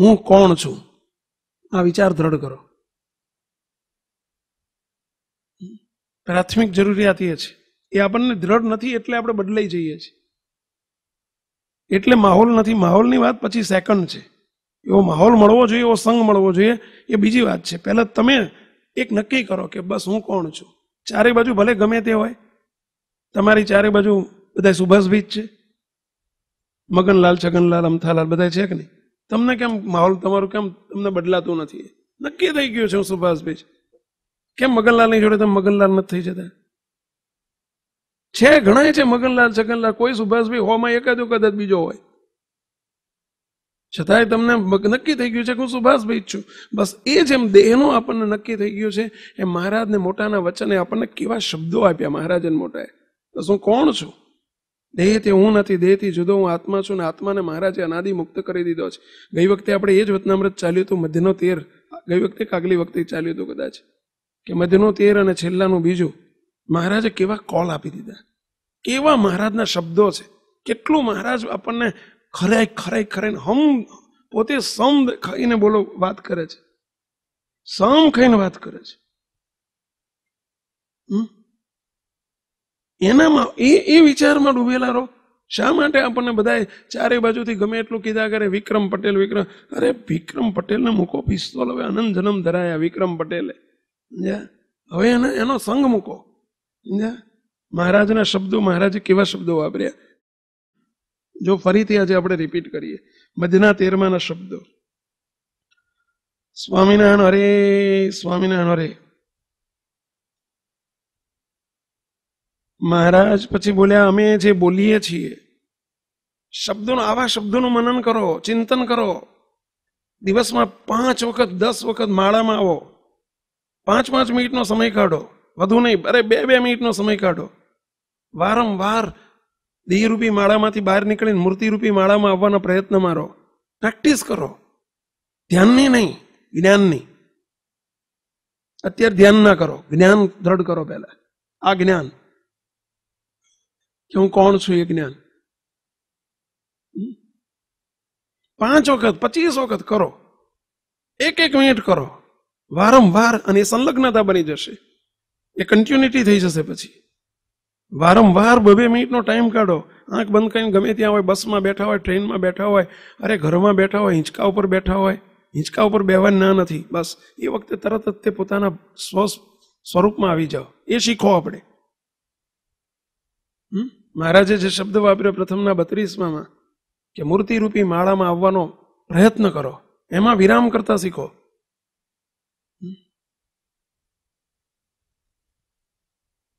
હું કોણ છું આ વિચાર દ્રઢ કરો પ્રાથમિક જરૂરિયાત એ છે એ આપણને દ્રઢ નથી એટલે આપણે બદલાઈ જઈએ છીએ એટલે માહોલ નથી માહોલની વાત પછી સેકન્ડ છે એવો માહોલ મળવો જોઈએ એવો સંગ મળવો જોઈએ એ બીજી વાત છે પહેલાં તમે એક નક્કી કરો કે બસ હું કોણ છું ચારે બાજુ ભલે ગમે તે હોય તમારી ચારે બાજુ બધા સુભાષભી જ છે મગનલાલ છગનલાલ અમથાલાલ બધા છે કે નહીં તમને કેમ માહોલ તમારું કેમ તમને બદલાતું નથી નક્કી થઈ ગયું છે હું સુભાષભાઈ કેમ મગનલાલની જોડે તમે મગનલાલ નથી થઈ જતા છે ઘણા છે મગનલાલ છગનલાલ કોઈ સુભાષભાઈ હોમાં એકાદો કદાચ બીજો હોય છતાંય તમને નક્કી થઈ ગયું છે કે હું સુભાષભાઈ જ છું બસ એ જેમ દેહનું આપણને નક્કી થઈ ગયું છે એ મહારાજને મોટાના વચને આપણને કેવા શબ્દો આપ્યા મહારાજને મોટાએ બસ હું કોણ છું દેહ તે હું નથી દેહથી જુદો હું આત્મા છું અને આત્માને મહારાજે અનાદિ મુક્ત કરી દીધો છે ગઈ વખતે આપણે એ જ વતનામૃત ચાલ્યું હતું મધ્યનો તેર ગઈ વખતે કાગલી વખતે ચાલ્યું હતું કદાચ કે મધ્યનો તેર અને છેલ્લાનું બીજું મહારાજે કેવા કોલ આપી દીધા કેવા મહારાજના શબ્દો છે કેટલું મહારાજ આપણને ખરે ખરે ખરે હમ પોતે સમ ખાઈને બોલો વાત કરે છે સમ ખાઈને વાત કરે છે એનામાં એ એ વિચારમાં ડૂબેલા રહો શા માટે આપણને બધાએ ચારે બાજુથી ગમે એટલું કીધા કરે વિક્રમ પટેલ વિક્રમ અરે વિક્રમ પટેલને મૂકો પિસ્તોલ હવે આનંદ જન્મ ધરાયા વિક્રમ પટેલે હવે એને એનો સંગ મૂકો મહારાજના શબ્દો મહારાજે કેવા શબ્દો વાપર્યા જો ફરીથી આજે આપણે રિપીટ કરીએ મધના તેરમાના શબ્દો સ્વામિનારાયણ હરે સ્વામિનારાયણ હરે મહારાજ પછી બોલ્યા અમે જે બોલીએ છીએ શબ્દોનો આવા શબ્દોનું મનન કરો ચિંતન કરો દિવસમાં પાંચ વખત દસ વખત માળામાં આવો પાંચ પાંચ મિનિટનો સમય કાઢો વધુ નહીં અરે બે બે મિનિટનો સમય કાઢો વારંવાર દેહરૂપી માળામાંથી બહાર નીકળીને મૂર્તિરૂપી માળામાં આવવાનો પ્રયત્ન મારો પ્રેક્ટિસ કરો ધ્યાનની નહીં જ્ઞાનની અત્યારે ધ્યાન ના કરો જ્ઞાન દ્રઢ કરો પહેલા આ જ્ઞાન કે હું કોણ છું એ જ્ઞાન પાંચ વખત પચીસ વખત કરો એક એક મિનિટ કરો વારંવાર અને સંલગ્નતા બની જશે એ કન્ટિન્યુટી થઈ જશે પછી વારંવાર બબે મિનિટનો ટાઈમ કાઢો આંખ બંધ કરીને ગમે ત્યાં હોય બસમાં બેઠા હોય ટ્રેનમાં બેઠા હોય અરે ઘરમાં બેઠા હોય હિંચકા ઉપર બેઠા હોય હિંચકા ઉપર બેહવાની ના નથી બસ એ વખતે તરત જ તે પોતાના સ્વ સ્વરૂપમાં આવી જાઓ એ શીખો આપણે મહારાજે જે શબ્દ વાપર્યો પ્રથમના બત્રીસમાં કે મૂર્તિરૂપી માળામાં આવવાનો પ્રયત્ન કરો એમાં વિરામ કરતા શીખો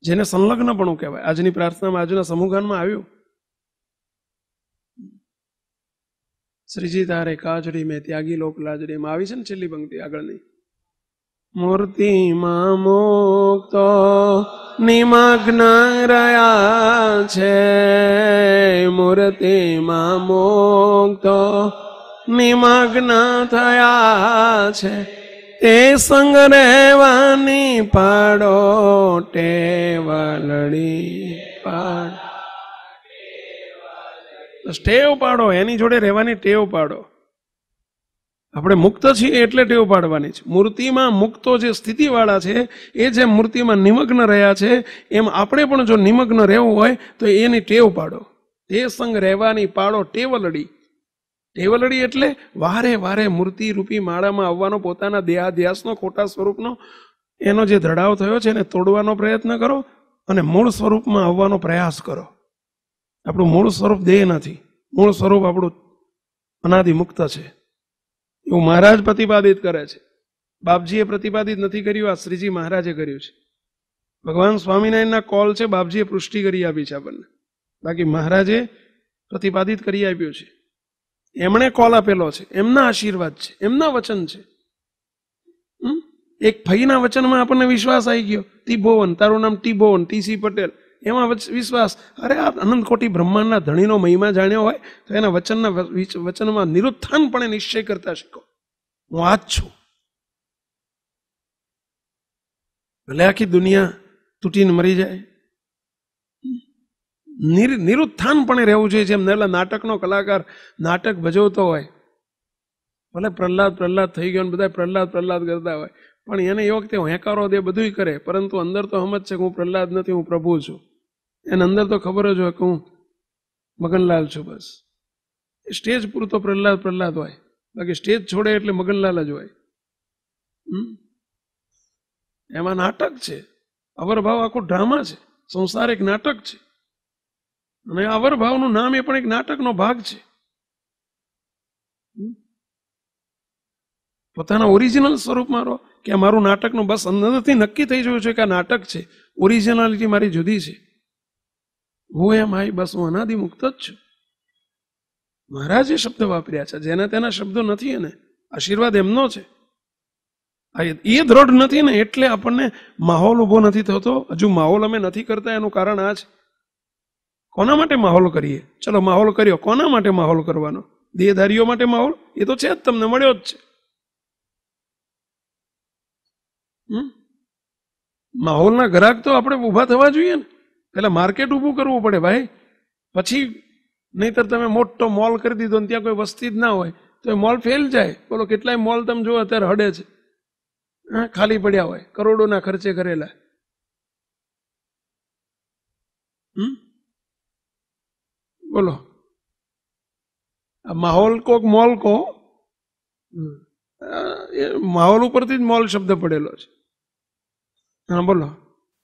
જેને સંલગ્નપણું કહેવાય આજની પ્રાર્થનામાં આજના સમૂહગાનમાં આવ્યું શ્રીજી તારે કાજડી મેં ત્યાગી લોક લાજડી એમાં આવી છે ને છેલ્લી પંક્તિ આગળની મૂર્તિમાં મુક્તો નિમગ્ન રહ્યા છે મૂર્તિમાં મુક્તો નિમગ્ન થયા છે એ સંગ રહેવાની પાડો ટેવલડી પાડ સ્ટેવ પાડો એની જોડે રહેવાની ટેવ પાડો આપણે મુક્ત છીએ એટલે ટેવ પાડવાની છે મૂર્તિમાં મુક્તો જે સ્થિતિવાળા છે એ જે મૂર્તિમાં નિમગ્ન રહ્યા છે એમ આપણે પણ જો નિમગ્ન રહેવું હોય તો એની ટેવ પાડો એ સંગ રહેવાની પાડો ટેવલડી દેવલડી એટલે વારે વારે મૂર્તિ રૂપી માળામાં આવવાનો પોતાના દેહાધ્યાસનો ખોટા સ્વરૂપનો એનો જે ધડાવ થયો છે એને તોડવાનો પ્રયત્ન કરો અને મૂળ સ્વરૂપમાં આવવાનો પ્રયાસ કરો આપણું મૂળ સ્વરૂપ દેહ નથી મૂળ સ્વરૂપ આપણું મુક્ત છે એવું મહારાજ પ્રતિપાદિત કરે છે બાપજીએ પ્રતિપાદિત નથી કર્યું આ શ્રીજી મહારાજે કર્યું છે ભગવાન સ્વામિનારાયણના કોલ છે બાપજીએ પુષ્ટિ કરી આપી છે આપણને બાકી મહારાજે પ્રતિપાદિત કરી આપ્યું છે એમણે કોલ આપેલો છે એમના આશીર્વાદ છે એમના વચન છે એક ફઈના વચનમાં આપણને વિશ્વાસ આવી ગયો ટીબોવન તારું નામ ટીબોવન ટીસી પટેલ એમાં વિશ્વાસ અરે આ અનંત કોટી બ્રહ્માંડના ધણીનો મહિમા જાણ્યો હોય તો એના વચનના વચનમાં નિરુત્થાનપણે નિશ્ચય કરતા શીખો હું આ જ છું ભલે આખી દુનિયા તૂટીને મરી જાય નિર નિરુત્થાનપણે રહેવું જોઈએ જેમ એટલે નાટકનો કલાકાર નાટક ભજવતો હોય ભલે પ્રહલાદ પ્રહલાદ થઈ ગયો ને બધા પ્રહલાદ પ્રહલાદ કરતા હોય પણ એને એ વખતે હેંકારો દે બધું કરે પરંતુ અંદર તો સમજ છે કે હું પ્રહલાદ નથી હું પ્રભુ છું એને અંદર તો ખબર જ હોય કે હું મગનલાલ છું બસ સ્ટેજ પૂરતો પ્રહલાદ પ્રહલાદ હોય બાકી સ્ટેજ છોડે એટલે મગનલાલ જ હોય એમાં નાટક છે અવરભાવ આખો ડ્રામા છે સંસાર એક નાટક છે અને આ ભાવનું નામ એ પણ એક નાટકનો ભાગ છે પોતાના ઓરિજિનલ સ્વરૂપમાં રહો કે મારું નાટકનું બસ અંદરથી નક્કી થઈ ગયું છે કે આ નાટક છે ઓરિજિનાલિટી મારી જુદી છે હું એમ આઈ બસ હું મુક્ત જ છું મહારાજે શબ્દ વાપર્યા છે જેના તેના શબ્દો નથી અને આશીર્વાદ એમનો છે એ દ્રઢ નથી ને એટલે આપણને માહોલ ઊભો નથી થતો હજુ માહોલ અમે નથી કરતા એનું કારણ આ છે કોના માટે માહોલ કરીએ ચલો માહોલ કર્યો કોના માટે માહોલ કરવાનો દેહધારીઓ માટે માહોલ એ તો છે જ તમને મળ્યો જ છે માહોલના ગ્રાહક તો આપણે ઊભા થવા જોઈએ ને પહેલાં માર્કેટ ઊભું કરવું પડે ભાઈ પછી નહીતર તમે મોટો મોલ કરી દીધો ને ત્યાં કોઈ વસ્તી જ ના હોય તો એ મોલ ફેલ જાય બોલો કેટલાય મોલ તમે જુઓ અત્યારે હડે છે હા ખાલી પડ્યા હોય કરોડોના ખર્ચે કરેલા હમ બોલો માહોલ કોક મોલ કહો માહોલ ઉપરથી જ મોલ શબ્દ પડેલો છે હા બોલો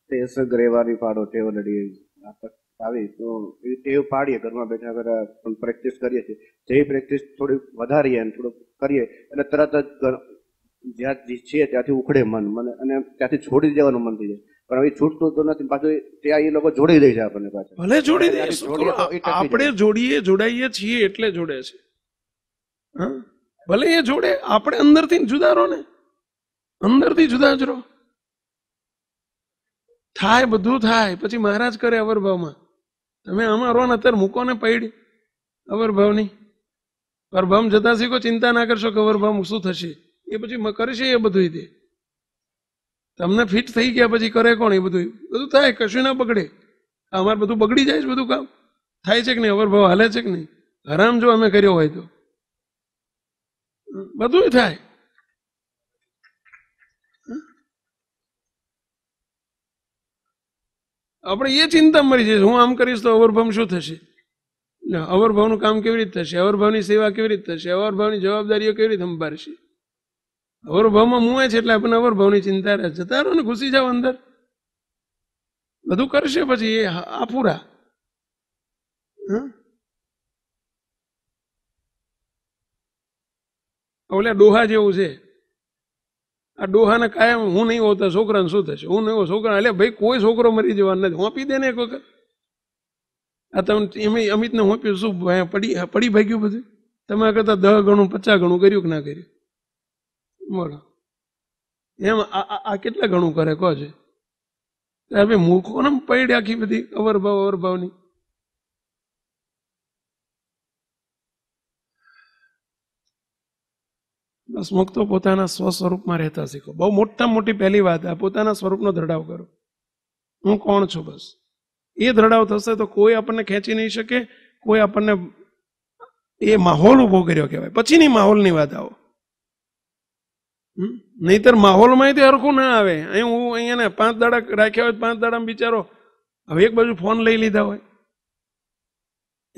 તે સગ્રેવાની પાડો ટેવ લડી આવી તો ટેવ પાડીએ ઘરમાં બેઠા બેઠા પ્રેક્ટિસ કરીએ છીએ જે પ્રેક્ટિસ થોડી વધારીએ અને થોડુંક કરીએ એટલે તરત જ જ્યાં છીએ ત્યાંથી ઉખડે મન મને અને ત્યાંથી છોડી દેવાનું મન થઈ જાય પણ હવે છૂટતું તો નથી પાછું ત્યાં એ લોકો જોડી દે છે આપણને પાછું ભલે જોડી દે આપણે જોડીએ જોડાઈએ છીએ એટલે જોડે છે ભલે એ જોડે આપણે અંદરથી જુદા રહો ને અંદરથી જુદા જ રહો થાય બધું થાય પછી મહારાજ કરે અવરભાવમાં તમે આમાં રહો ને અત્યારે મૂકો ને પૈડી અવરભાવની અવરભાવ જતા શીખો ચિંતા ના કરશો કે અવરભાવ શું થશે એ પછી કરશે એ બધું દે તમને ફિટ થઈ ગયા પછી કરે કોણ એ બધું બધું થાય કશું ના બગડે અમારે બધું બગડી જાય છે બધું કામ થાય છે કે નહીં અવરભાવ ભાવ હાલે છે કે નહીં હરામ જો અમે કર્યો હોય તો બધું થાય આપણે એ ચિંતા મળી જઈશ હું આમ કરીશ તો અવરભાવ શું થશે અવરભાવનું કામ કેવી રીતે થશે અવરભાવની સેવા કેવી રીતે થશે અવરભાવની જવાબદારીઓ કેવી રીતે સંભાળશે અવરભાવમાં મુએ છે એટલે આપણને અવરભાવની ચિંતા રહે જતા રહો ને ઘૂસી જાઓ અંદર બધું કરશે પછી એ આફુરા ઓલે ડોહા જેવું છે આ ડોહાને કાયમ હું નહીં હોતો છોકરાને શું થશે હું નહીં છોકરા એટલે ભાઈ કોઈ છોકરો મરી જવાનો નથી હોંપી દે ને એક વખત આ તમે એમ અમિતને હું હોંપ્યું શું પડી પડી ભાગ્યું બધું તમે કરતા દહ ગણું પચાસ ગણું કર્યું કે ના કર્યું બોલો એમ આ કેટલે ઘણું કરે કહો છે હવે મૂકો ને પૈડ આખી બધી અવરભાવ અવરભાવની બસ મુક્તો પોતાના સ્વ સ્વરૂપમાં રહેતા શીખો બહુ મોટા મોટી પહેલી વાત આ પોતાના સ્વરૂપનો દ્રઢાવ કરો હું કોણ છું બસ એ દ્રઢાવ થશે તો કોઈ આપણને ખેંચી નહીં શકે કોઈ આપણને એ માહોલ ઊભો કર્યો કહેવાય પછીની માહોલની વાત આવો નહીતર માહોલમાં તો હરખું ના આવે અહીં હું અહીંયા ને પાંચ દાડા રાખ્યા હોય પાંચ દાડામાં બિચારો હવે એક બાજુ ફોન લઈ લીધા હોય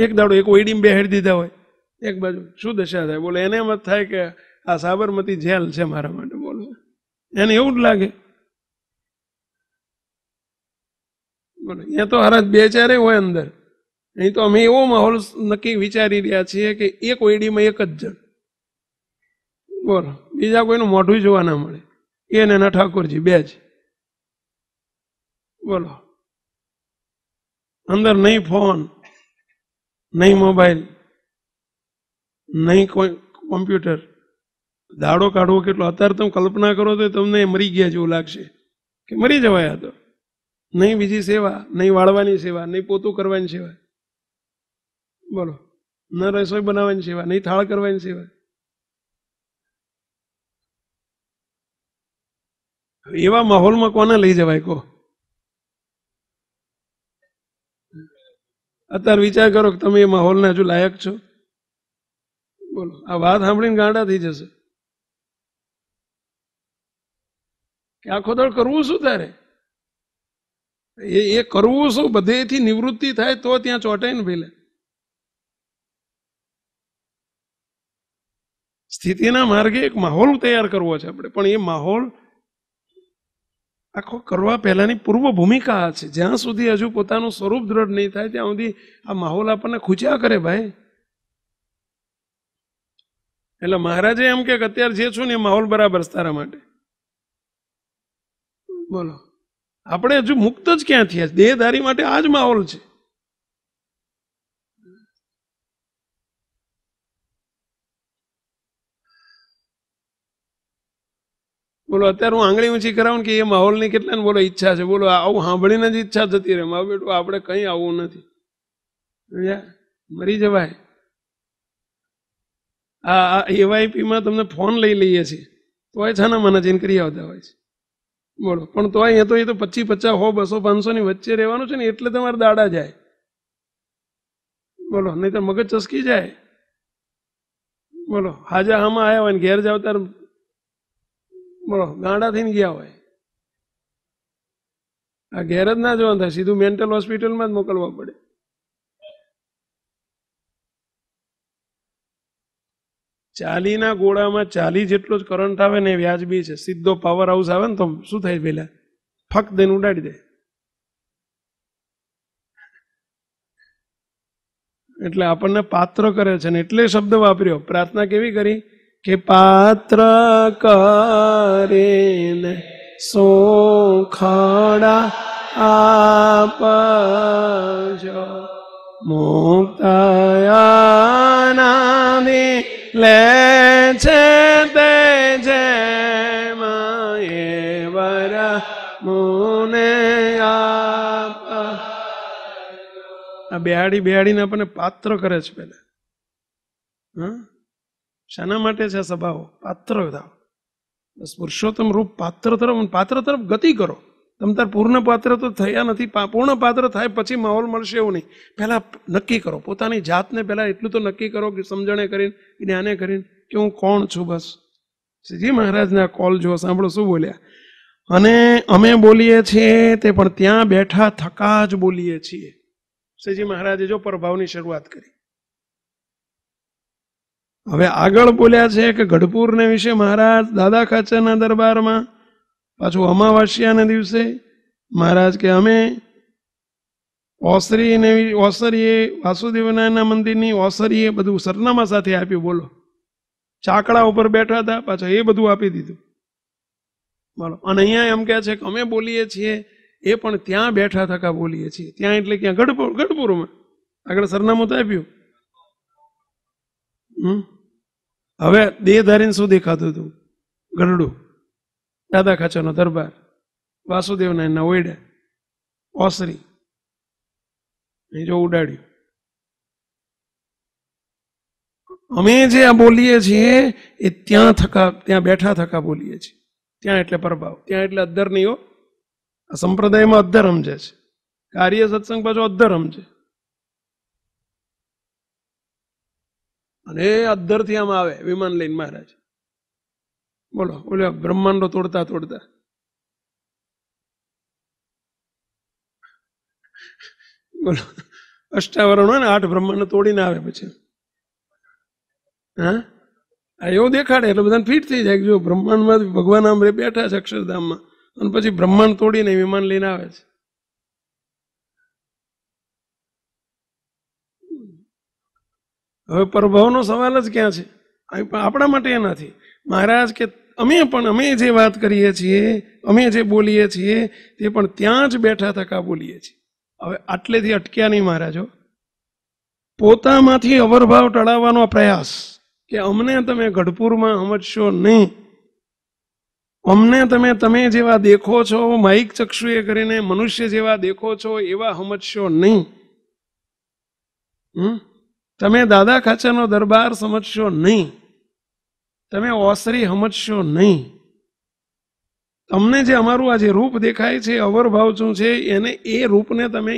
એક દાડો એક ઓઈડીમાં બેહાડી દીધા હોય એક બાજુ શું દશા થાય બોલે એને એમ જ થાય કે આ સાબરમતી જેલ છે મારા માટે બોલો એને એવું જ લાગે બોલો અહીંયા તો હરાજ બે ચારે હોય અંદર અહીં તો અમે એવો માહોલ નક્કી વિચારી રહ્યા છીએ કે એક ઓઈડીમાં એક જ જણ બોલો બીજા કોઈનું મોઢું જોવા ના મળે એને એના ઠાકોરજી બે જ બોલો અંદર નહીં ફોન નહીં મોબાઈલ નહીં કોઈ કોમ્પ્યુટર દાડો કાઢવો કેટલો અત્યારે તમે કલ્પના કરો તો તમને મરી ગયા જેવું લાગશે કે મરી જવાય આ તો નહીં બીજી સેવા નહીં વાળવાની સેવા નહીં પોતું કરવાની સેવા બોલો ન રસોઈ બનાવવાની સેવા નહીં થાળ કરવાની સેવા એવા માહોલમાં કોને લઈ જવાય કો અત્યારે વિચાર કરો કે તમે એ માહોલને હજુ લાયક છો બોલો આ વાત સાંભળીને ગાંડા થઈ જશે કે આખો દળ કરવું શું તારે એ એ કરવું શું બધેથી નિવૃત્તિ થાય તો ત્યાં ચોટાઈને ભેલે સ્થિતિના માર્ગે એક માહોલ તૈયાર કરવો છે આપણે પણ એ માહોલ આખો કરવા પહેલાંની પૂર્વ ભૂમિકા છે જ્યાં સુધી હજુ પોતાનું સ્વરૂપ દ્રઢ નહીં થાય ત્યાં સુધી આ માહોલ આપણને ખૂચ્યા કરે ભાઈ એટલે મહારાજે એમ કે અત્યારે જે છું ને એ માહોલ બરાબર છે તારા માટે બોલો આપણે હજુ મુક્ત જ ક્યાંથી થયા દેહધારી માટે આ જ માહોલ છે બોલો અત્યારે હું આંગળી ઊંચી કરાવું કે એ માહોલની ને બોલો ઈચ્છા છે બોલો આવું સાંભળીને જ ઈચ્છા થતી રહે મારું બેટું આપણે કંઈ આવવું નથી મરી જવાય આ એવાયપીમાં તમને ફોન લઈ લઈએ છીએ તોય છાના મને જઈને કરી આવતા હોય છે બોલો પણ તોય એ તો એ તો પચીસ પચાસ હો બસો પાંચસો ની વચ્ચે રહેવાનું છે ને એટલે તમારે દાડા જાય બોલો નહીં તો મગજ ચસકી જાય બોલો હાજા હામાં આવ્યા હોય ને ઘેર જાવ ત્યારે બોલો ગાંડા થઈને ગયા હોય આ ઘેર જ ના જવાનું થાય સીધું મેન્ટલ હોસ્પિટલમાં જ મોકલવા પડે ચાલીના ગોળામાં ચાલી જેટલો જ કરંટ આવે ને વ્યાજબી છે સીધો પાવર હાઉસ આવે ને તો શું થાય પેલા ફક દઈને ઉડાડી દે એટલે આપણને પાત્ર કરે છે ને એટલે શબ્દ વાપર્યો પ્રાર્થના કેવી કરી કે પાત્ર સો ખડા આપજો મુક્તયાનાને લે છે તે જય વર મુને આપ આ બેહાડી બેહાડીને આપણને પાત્ર કરે છે પહેલાં હા શના માટે છે સભા પાત્ર વિદામ સ્મર્ષોતમ રૂપ પાત્ર તરફ અને પાત્ર તરફ ગતિ કરો તમ તાર પૂર્ણ પાત્ર તો થયા નથી પૂર્ણ પાત્ર થાય પછી માહોલ મળશે હું નહીં પહેલા નક્કી કરો પોતાની જાતને પહેલા એટલું તો નક્કી કરો કે સમજણે કરીને જ્ઞાને કરીને કે હું કોણ છું બસ સજી મહારાજ ના કોલ જો સાંભળો શું બોલ્યા અને અમે બોલીએ છે તે પણ ત્યાં બેઠા થકા જ બોલીએ છીએ સજી મહારાજે જો પ્રભાવની શરૂઆત કરી હવે આગળ બોલ્યા છે કે ગઢપુરને વિશે મહારાજ દાદા ખાચરના દરબારમાં પાછું અમાવાસ્યાના દિવસે મહારાજ કે અમે ઓસરીને ઓસરીએ વાસુદેવનાના મંદિરની ઓસરીએ બધું સરનામા સાથે આપ્યું બોલો ચાકડા ઉપર બેઠા હતા પાછા એ બધું આપી દીધું બોલો અને અહીંયા એમ કહે છે કે અમે બોલીએ છીએ એ પણ ત્યાં બેઠા થકા બોલીએ છીએ ત્યાં એટલે ક્યાં ગઢપુર ગઢપુરમાં આગળ સરનામું તો આપ્યું હમ હવે દેહ ધારીને શું દેખાતું હતું ગરડું દાદા ખાચાનો દરબાર વાસુદેવના એના ઓયડા ઓસરી એ જો ઉડાડ્યું અમે જે આ બોલીએ છીએ એ ત્યાં થકા ત્યાં બેઠા થકા બોલીએ છીએ ત્યાં એટલે પ્રભાવ ત્યાં એટલે અદ્ધર નહીં હો આ સંપ્રદાયમાં અદ્ધર સમજે છે કાર્ય સત્સંગ પાછો અદ્ધર સમજે અને અદ્ધરથી આમ આવે વિમાન લઈને મહારાજ બોલો બોલ્યા બ્રહ્માંડો તોડતા તોડતા બોલો અષ્ટાવરણ હોય ને આઠ બ્રહ્માંડ તોડીને આવે પછી હા એવો દેખાડે એટલે બધાને ફિટ થઈ જાય જો બ્રહ્માંડમાં ભગવાન આમ બેઠા છે અક્ષરધામમાં અને પછી બ્રહ્માંડ તોડીને વિમાન લઈને આવે છે હવે પ્રભાવનો સવાલ જ ક્યાં છે આપણા માટે નથી મહારાજ કે અમે પણ અમે જે વાત કરીએ છીએ અમે જે બોલીએ છીએ તે પણ ત્યાં જ બેઠા થકા બોલીએ છીએ હવે આટલેથી અટક્યા નહીં મહારાજો પોતામાંથી અવરભાવ ટળાવવાનો પ્રયાસ કે અમને તમે ગઢપુરમાં સમજશો નહીં અમને તમે તમે જેવા દેખો છો માઇક ચક્ષુએ કરીને મનુષ્ય જેવા દેખો છો એવા સમજશો નહીં હમ તમે દાદા ખાચાનો દરબાર સમજશો નહીં તમે ઓસરી સમજશો નહીં તમને જે અમારું આ જે રૂપ દેખાય છે અવરભાવ શું છે એને એ રૂપને તમે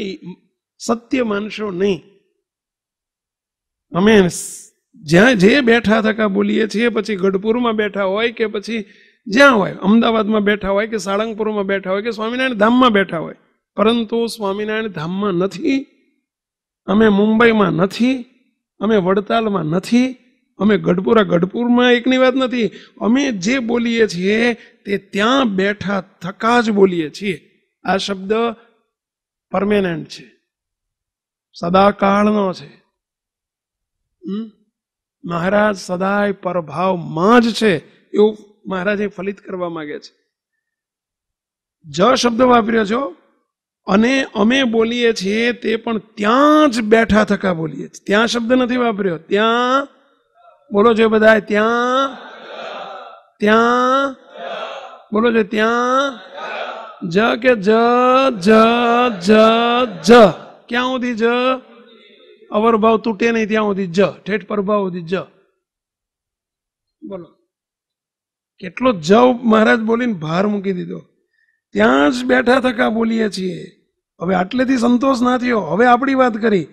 સત્ય માનશો નહીં અમે જ્યાં જે બેઠા થકા બોલીએ છીએ પછી ગઢપુરમાં બેઠા હોય કે પછી જ્યાં હોય અમદાવાદમાં બેઠા હોય કે સાળંગપુરમાં બેઠા હોય કે સ્વામિનારાયણ ધામમાં બેઠા હોય પરંતુ સ્વામિનારાયણ ધામમાં નથી અમે મુંબઈમાં નથી અમે વડતાલમાં નથી અમે ગઢપુરા ગઢપુરમાં એકની વાત નથી અમે જે બોલીએ છીએ તે ત્યાં બેઠા થકા જ બોલીએ છીએ આ શબ્દ પરમેનન્ટ છે સદાકાળનો છે મહારાજ સદાય પરભાવમાં જ છે એવું મહારાજે ફલિત કરવા માંગે છે જ શબ્દ વાપર્યો છો અને અમે બોલીએ છીએ તે પણ ત્યાં જ બેઠા થકા બોલીએ છીએ ત્યાં શબ્દ નથી વાપર્યો ત્યાં બોલો છો બધા ત્યાં ત્યાં બોલો છો ત્યાં જ કે જ જ જ જ ક્યાં સુધી જ અવરભાવ તૂટે નહીં ત્યાં સુધી જ ઠેઠ પરભાવ સુધી જ બોલો કેટલો જ મહારાજ બોલીને ભાર મૂકી દીધો ત્યાં જ બેઠા થકા બોલીએ છીએ હવે આટલેથી સંતોષ ના થયો હવે આપણી વાત કરી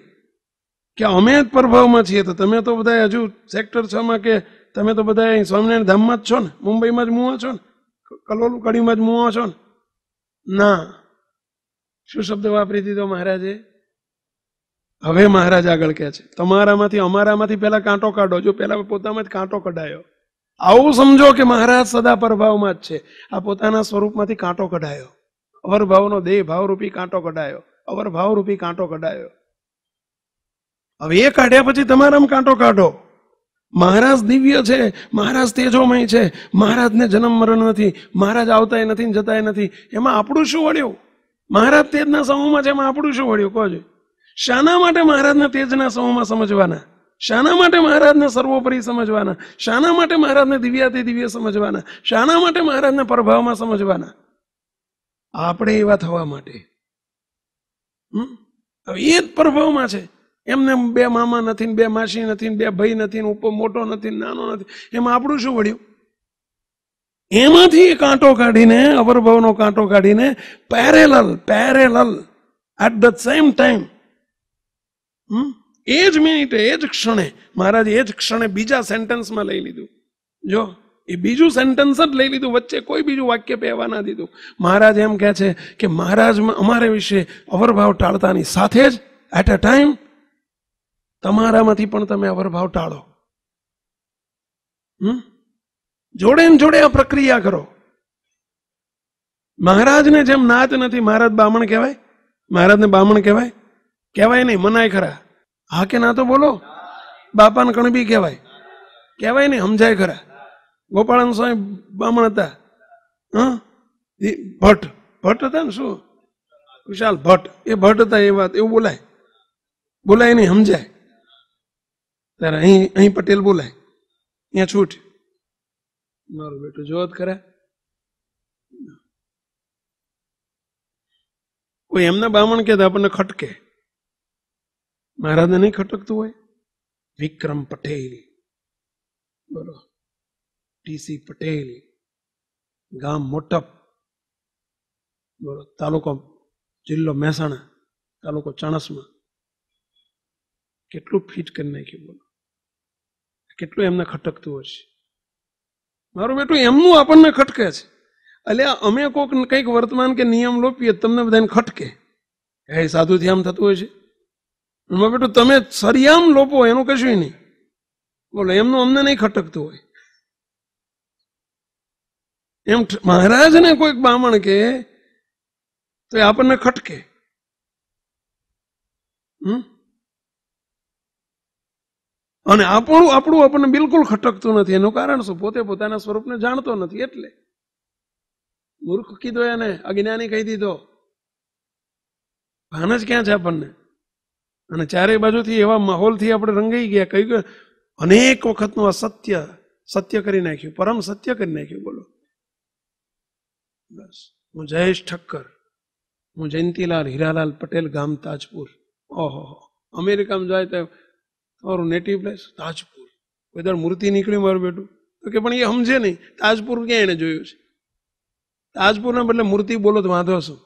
કે અમે જ પ્રભાવમાં છીએ તો તમે તો બધા હજુ સેક્ટર છમાં કે તમે તો બધા સ્વામિનારાયણ ધામમાં જ છો ને મુંબઈમાં જ મુવા છો ને કલોલ કડીમાં જ મુવા છો ને ના શું શબ્દ વાપરી દીધો મહારાજે હવે મહારાજ આગળ કહે છે તમારામાંથી અમારામાંથી પહેલા કાંટો કાઢો જો પહેલાં પોતામાં જ કાંટો કઢાયો આવું સમજો કે મહારાજ સદા પરભાવમાં જ છે આ પોતાના સ્વરૂપમાંથી કાંટો કઢાયો અવરભાવનો દેહ ભાવરૂપી કાંટો કઢાયો અવરભાવરૂપી કાંટો કઢાયો હવે એ કાઢ્યા પછી તમારામાં કાંટો કાઢો મહારાજ દિવ્ય છે મહારાજ તેજોમય છે મહારાજને જન્મ મરણ નથી મહારાજ આવતાય નથી જતાય નથી એમાં આપણું શું વળ્યું મહારાજ તેજના સમૂહમાં છે એમાં આપણું શું વળ્યું કહો શાના માટે મહારાજના તેજના સમૂહમાં સમજવાના શાના માટે મહારાજને સર્વોપરી સમજવાના શાના માટે મહારાજને દિવ્યાથી દિવ્ય સમજવાના શાના માટે મહારાજને પ્રભાવમાં સમજવાના આપણે એવા થવા માટે હવે એ જ પ્રભાવમાં છે એમને બે મામા નથી બે માસી નથી બે ભાઈ નથી ઉપર મોટો નથી નાનો નથી એમાં આપણું શું વળ્યું એમાંથી કાંટો કાઢીને અવરભાવનો કાંટો કાઢીને parallel parallel at the same time હમ એ જ મિનિટે એ જ ક્ષણે મહારાજ એ જ ક્ષણે બીજા સેન્ટન્સમાં લઈ લીધું જો એ બીજું સેન્ટન્સ જ લઈ લીધું વચ્ચે કોઈ બીજું વાક્ય પહેવા ના દીધું મહારાજ એમ કહે છે કે મહારાજ અમારે વિશે અવરભાવ ટાળતાની સાથે જ એટ અ ટાઈમ તમારામાંથી પણ તમે અવરભાવ ટાળો હમ જોડે ને જોડે આ પ્રક્રિયા કરો મહારાજને જેમ નાત નથી મહારાજ બામણ કહેવાય મહારાજને બામણ કહેવાય કહેવાય નહીં મનાય ખરા હા કે ના તો બોલો બાપાને કણબી કહેવાય કહેવાય ને સમજાય ખરા ગોપાળાન સ્વામી બ્રાહ્મણ હતા હા ભટ્ટ ભટ્ટ હતા ને શું વિશાલ ભટ્ટ એ ભટ્ટ હતા એ વાત એવું બોલાય બોલાય નહીં સમજાય ત્યારે અહીં અહીં પટેલ બોલાય અહીંયા છૂટ મારું બેટું જોત ખરા કોઈ એમના બ્રાહ્મણ કહેતા આપણને ખટકે મહારાજને નહીં ખટકતું હોય વિક્રમ પટેલ બોલો ટીસી પટેલ ગામ મોટપ બોલો તાલુકો જિલ્લો મહેસાણા તાલુકો ચાણસમાં કેટલું ફિટ કરી નાખ્યું બોલો કેટલું એમને ખટકતું હશે મારું બેટું એમનું આપણને ખટકે છે એટલે અમે કોઈક કંઈક વર્તમાન કે નિયમ લોપીએ તમને બધાને ખટકે એ સાધુથી આમ થતું હોય છે એમાં બેટું તમે સરિયામ લોપો એનું કશું નહીં બોલો એમનું અમને નહીં ખટકતું હોય એમ ને કોઈક બામણ કે તો એ આપણને ખટકે અને આપણું આપણું આપણને બિલકુલ ખટકતું નથી એનું કારણ શું પોતે પોતાના સ્વરૂપને જાણતો નથી એટલે મૂર્ખ કીધો એને અજ્ઞાની કહી દીધો ભાન જ ક્યાં છે આપણને અને ચારેય બાજુથી એવા માહોલથી આપણે રંગાઈ ગયા કઈ અનેક વખતનું અસત્ય સત્ય કરી નાખ્યું પરમ સત્ય કરી નાખ્યું બોલો બસ હું જયેશ ઠક્કર હું જયંતિલાલ હીરાલાલ પટેલ ગામ તાજપુર ઓહો અમેરિકામાં જાય તો તમારું નેટિવ પ્લેસ તાજપુર કોઈ દર મૂર્તિ નીકળી મારું બેટું તો કે પણ એ સમજે નહીં તાજપુર ક્યાં એણે જોયું છે તાજપુરના બદલે મૂર્તિ બોલો તો વાંધો શું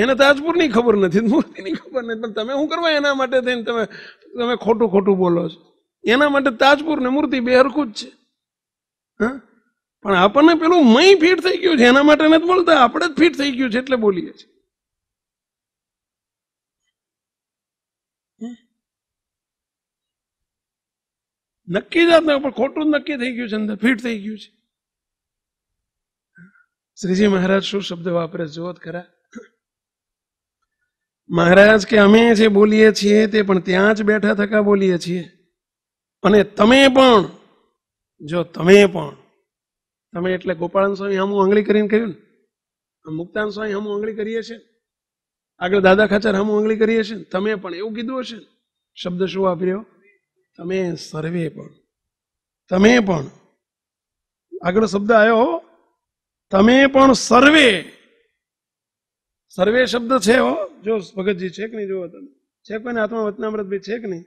એને તાજપુરની ખબર નથી મૂર્તિની ખબર નથી પણ તમે શું કરવા એના માટે થઈને તમે તમે ખોટું ખોટું બોલો છો એના માટે તાજપુર ને મૂર્તિ બે હરખું જ છે હા પણ આપણને પેલું મય ફિટ થઈ ગયું છે એના માટે નથી બોલતા આપણે જ ફીટ થઈ ગયું છે એટલે બોલીએ છીએ નક્કી જાતના પણ ખોટું જ નક્કી થઈ ગયું છે અંદર ફીટ થઈ ગયું છે શ્રીજી મહારાજ શું શબ્દ વાપરે જુઓ ખરા મહારાજ કે અમે જે બોલીએ છીએ તે પણ ત્યાં જ બેઠા થકા બોલીએ છીએ અને તમે પણ જો તમે પણ તમે એટલે ગોપાળન સ્વામી હમું આંગળી કરીને કહ્યું ને મુક્તાન સ્વામી હમું આંગળી કરીએ છીએ આગળ દાદા ખાચર હમું આંગળી કરીએ છીએ તમે પણ એવું કીધું હશે શબ્દ શું વાપર્યો તમે સર્વે પણ તમે પણ આગળ શબ્દ આવ્યો તમે પણ સર્વે સર્વે શબ્દ છે હો જો ભગતજી છે કે નહીં જુઓ તમે છે કોઈને હાથમાં વચનામૃતભાઈ છે કે નહીં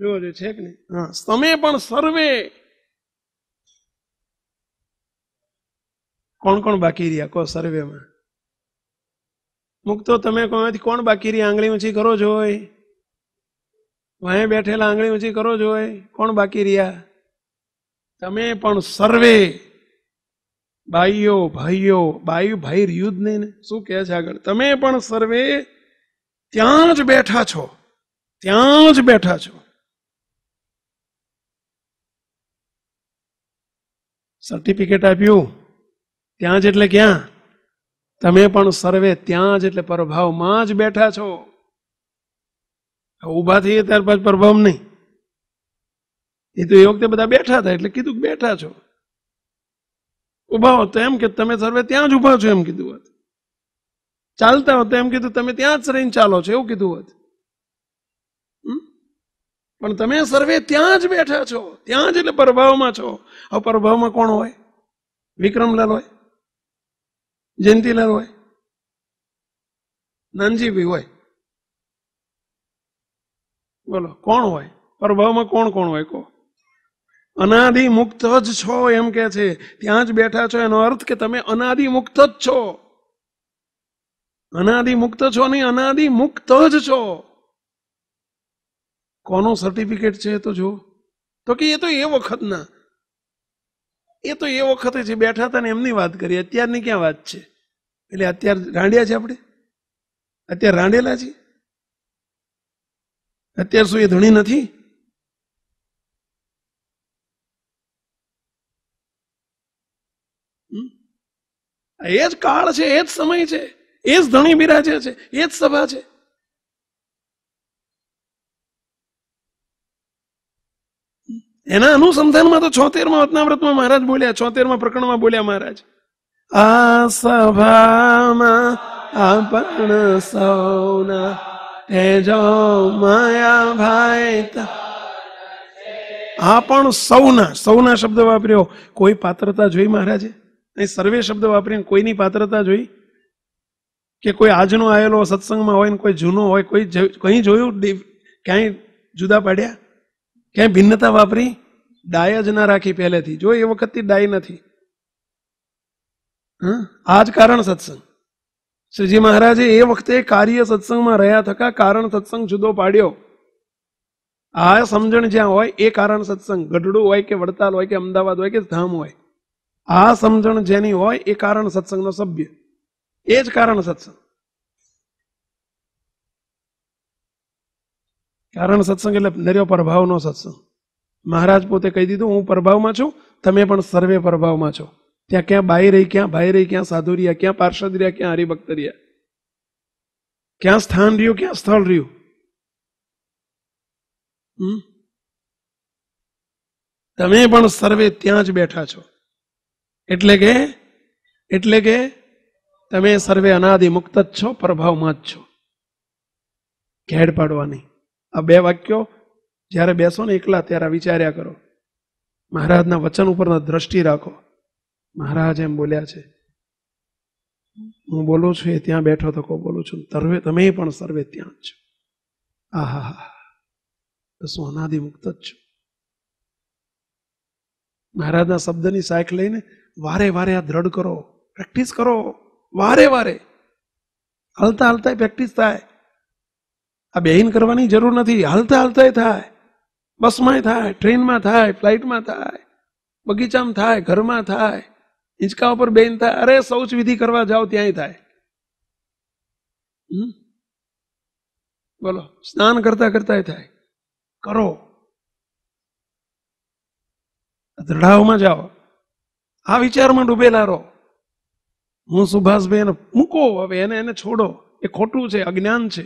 જુઓ જો છે કે નહીં હા તમે પણ સર્વે કોણ કોણ બાકી રહ્યા કહો સર્વેમાં મુક્તો તમે કોમાંથી કોણ બાકી રહ્યા આંગળી ઊંચી કરો જોઈ વાંહે બેઠેલા આંગળી ઊંચી કરો જોઈ કોણ બાકી રહ્યા તમે પણ સર્વે ભાઈઓ ભાઈઓ બાઈ ભાઈ રહ્યું જ નહીં ને શું કહે છે આગળ તમે પણ સર્વે ત્યાં જ બેઠા છો ત્યાં જ બેઠા છો સર્ટિફિકેટ આપ્યું ત્યાં જ એટલે ક્યાં તમે પણ સર્વે ત્યાં જ એટલે પ્રભાવમાં જ બેઠા છો ઊભા થઈએ ત્યાર પછી પ્રભાવ નહીં એ તો એ વખતે બધા બેઠા હતા એટલે કીધું બેઠા છો ઊભા હો એમ કે તમે સર્વે ત્યાં જ ઊભા છો એમ કીધું હોત ચાલતા હો તો એમ કીધું તમે ત્યાં જ રહીને ચાલો છો એવું કીધું હોત પણ તમે સર્વે ત્યાં જ બેઠા છો ત્યાં જ એટલે પ્રભાવમાં છો હવે પ્રભાવમાં કોણ હોય વિક્રમલાલ હોય જયંતિલાલ હોય નાનજીભાઈ હોય બોલો કોણ હોય પ્રભાવમાં કોણ કોણ હોય કહો અનાદિ મુક્ત જ છો એમ કે છે ત્યાં જ બેઠા છો એનો અર્થ કે તમે અનાદિ મુક્ત જ છો અનાદિ મુક્ત છો નહીં અનાદિ મુક્ત જ છો કોનો સર્ટિફિકેટ છે તો જો તો કે એ તો એ વખતના એ તો એ વખતે છે બેઠા હતા ને એમની વાત કરી અત્યારની ક્યાં વાત છે એટલે અત્યાર રાંડ્યા છે આપણે અત્યારે રાંડેલા છે અત્યાર સુધી ધણી નથી એ જ કાળ છે એ જ સમય છે એ જ ધણી બિરાજે છે એ જ સભા છે એના અનુસંધાનમાં તો છોતેર છોતેરમાં રત્નાવ્રતમાં મહારાજ બોલ્યા છોતેર માં પ્રકરણમાં બોલ્યા મહારાજ આ સભામાં આપણ સૌના તેજો માયા ભાઈ આ પણ સૌના સૌના શબ્દ વાપર્યો કોઈ પાત્રતા જોઈ મહારાજે અહીં સર્વે શબ્દ વાપરીને કોઈની પાત્રતા જોઈ કે કોઈ આજનો આવેલો સત્સંગમાં હોય ને કોઈ જૂનો હોય કોઈ કંઈ જોયું ક્યાંય જુદા પાડ્યા ક્યાંય ભિન્નતા વાપરી ડાય જ ના રાખી પહેલેથી જો એ વખતથી ડાય નથી આ જ કારણ સત્સંગ શ્રીજી મહારાજે એ વખતે કાર્ય સત્સંગમાં રહ્યા થકા કારણ સત્સંગ જુદો પાડ્યો આ સમજણ જ્યાં હોય એ કારણ સત્સંગ ગઢડું હોય કે વડતાલ હોય કે અમદાવાદ હોય કે ધામ હોય આ સમજણ જેની હોય એ કારણ સત્સંગનો સભ્ય એ જ કારણ સત્સંગ કારણ સત્સંગ એટલે નર્યો પ્રભાવનો સત્સંગ મહારાજ પોતે કહી દીધું હું પ્રભાવમાં છું તમે પણ સર્વે પ્રભાવમાં છો ત્યાં ક્યાં બાઈ રહી ક્યાં ભાઈ રહી ક્યાં સાધુ રહ્યા ક્યાં પાર્ષદ રહ્યા ક્યાં હરિભક્ત રહ્યા ક્યાં સ્થાન રહ્યું ક્યાં સ્થળ રહ્યું તમે પણ સર્વે ત્યાં જ બેઠા છો એટલે કે એટલે કે તમે સર્વે અનાદિ મુક્ત જ છો પ્રભાવમાં જ છો ઘેડ પાડવાની આ બે વાક્યો જ્યારે બેસો ને એકલા ત્યારે વિચાર્યા કરો મહારાજના વચન ઉપરના દ્રષ્ટિ રાખો મહારાજ એમ બોલ્યા છે હું બોલું છું એ ત્યાં બેઠો તો કહું બોલું છું તરવે તમે પણ સર્વે ત્યાં જ છો આહા હા શું અનાદિ મુક્ત જ છો મહારાજના શબ્દની સાખ લઈને वारे वारे आ दृढ़ करो प्रैक्टिस करो वारे वारे हलता हलता प्रेक्टिस् आ बेहीन करने जरूर नहीं हलता हलता थाय बस में थाय ट्रेन में थाय फ्लाइट में थाय बगीचा में थाय घर में थाय हिंचका पर बेहन थाय अरे शौच विधि करवा जाओ त्या थाय हम्म? बोलो स्नान करता करता थाय करो दृढ़ाओ में जाओ આ વિચારમાં ડૂબેલા રહો હું સુભાષભાઈ મૂકો હવે એને એને છોડો એ ખોટું છે અજ્ઞાન છે